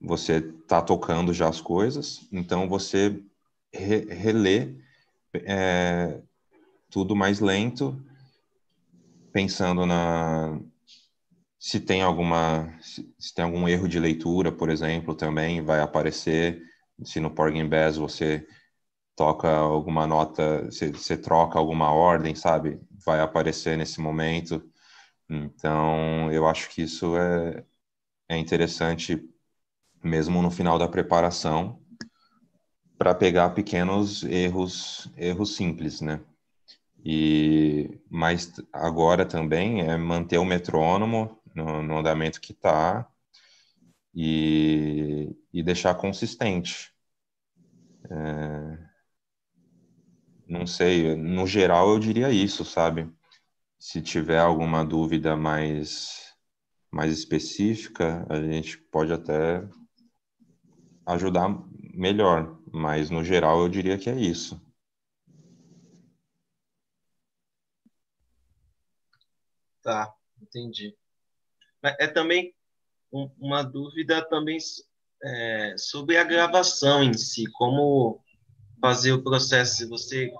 Você está tocando já as coisas, então você re relê é, tudo mais lento, pensando na se tem alguma se, se, tem algum erro de leitura, por exemplo, também vai aparecer. Se no Porgy Bass você toca alguma nota, você troca alguma ordem, sabe? vai aparecer nesse momento. Então, eu acho que isso é, é interessante mesmo no final da preparação para pegar pequenos erros, erros simples, né? E mas agora também é manter o metrônomo no, no andamento que está e, e deixar consistente. É, não sei, no geral eu diria isso, sabe? Se tiver alguma dúvida mais, mais específica, a gente pode até ajudar melhor, mas no geral eu diria que é isso. Tá, entendi. É também uma dúvida também é, sobre a gravação em si, como fazer o processo, se você,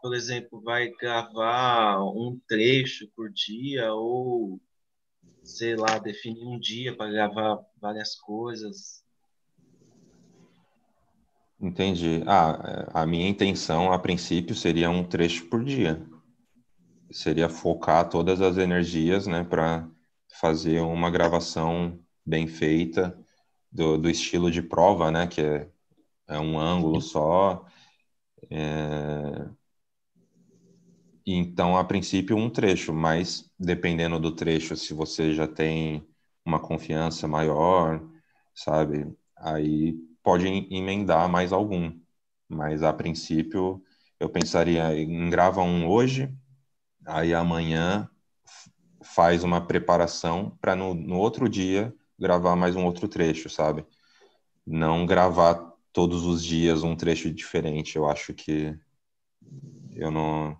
por exemplo, vai gravar um trecho por dia ou sei lá, definir um dia para gravar várias coisas. Entendi. Ah, é, a minha intenção a princípio seria um trecho por dia. Seria focar todas as energias, né, para fazer uma gravação bem feita do, do estilo de prova, né, que é é um ângulo só. É... Então, a princípio, um trecho, mas dependendo do trecho, se você já tem uma confiança maior, sabe, aí pode emendar mais algum. Mas a princípio, eu pensaria em grava um hoje, aí amanhã faz uma preparação para no, no outro dia gravar mais um outro trecho, sabe? Não gravar todos os dias um trecho diferente. Eu acho que eu não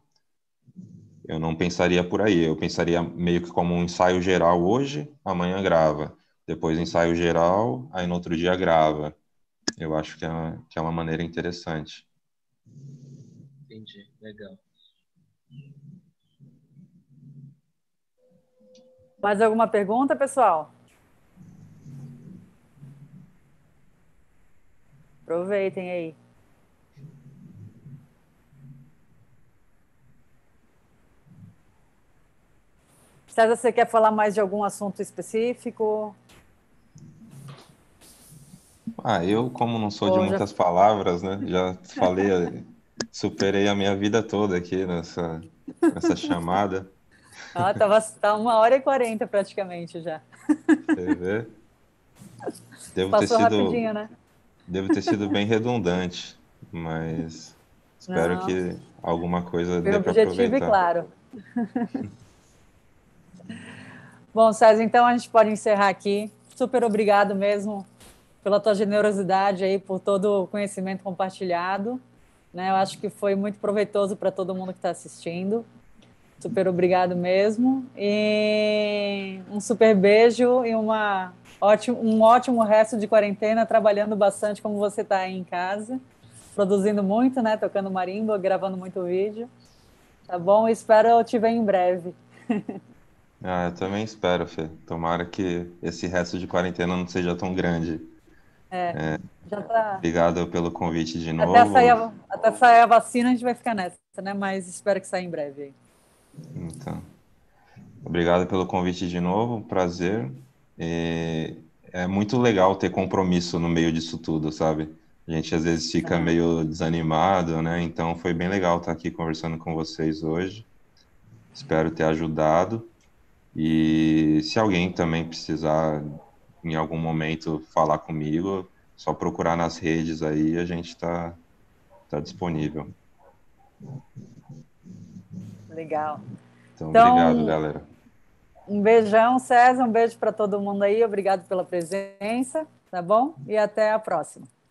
eu não pensaria por aí. Eu pensaria meio que como um ensaio geral hoje, amanhã grava. Depois ensaio geral, aí no outro dia grava. Eu acho que é, que é uma maneira interessante. Entendi, legal. Mais alguma pergunta, pessoal? Aproveitem aí. César, você quer falar mais de algum assunto específico? Ah, eu, como não sou Bom, de muitas já... palavras, né? Já falei, *laughs* superei a minha vida toda aqui nessa, nessa chamada. *laughs* Ah, tava, tá uma hora e quarenta praticamente já. Você vê? *laughs* Devo Passou ter sido... rapidinho, né? Devo ter sido bem redundante, mas espero Não. que alguma coisa Meu dê para aproveitar. objetivo, claro. Bom, César, então a gente pode encerrar aqui. Super obrigado mesmo pela tua generosidade aí, por todo o conhecimento compartilhado. Né? Eu acho que foi muito proveitoso para todo mundo que está assistindo. Super obrigado mesmo. E um super beijo e uma Ótimo, um ótimo resto de quarentena, trabalhando bastante como você está aí em casa, produzindo muito, né? Tocando marimba, gravando muito vídeo. Tá bom? Espero eu te ver em breve. *laughs* Ah, eu também espero, Fê. Tomara que esse resto de quarentena não seja tão grande. É, é. já tá... Obrigado pelo convite de novo. Até sair, a, até sair a vacina a gente vai ficar nessa, né? Mas espero que saia em breve. Então, obrigado pelo convite de novo, prazer. E é, é muito legal ter compromisso no meio disso tudo, sabe? A gente às vezes fica é. meio desanimado, né? Então foi bem legal estar aqui conversando com vocês hoje. Espero ter ajudado. E se alguém também precisar em algum momento falar comigo, só procurar nas redes aí, a gente está tá disponível. Legal. Então, então, obrigado, galera. Um beijão, César, um beijo para todo mundo aí, obrigado pela presença, tá bom? E até a próxima.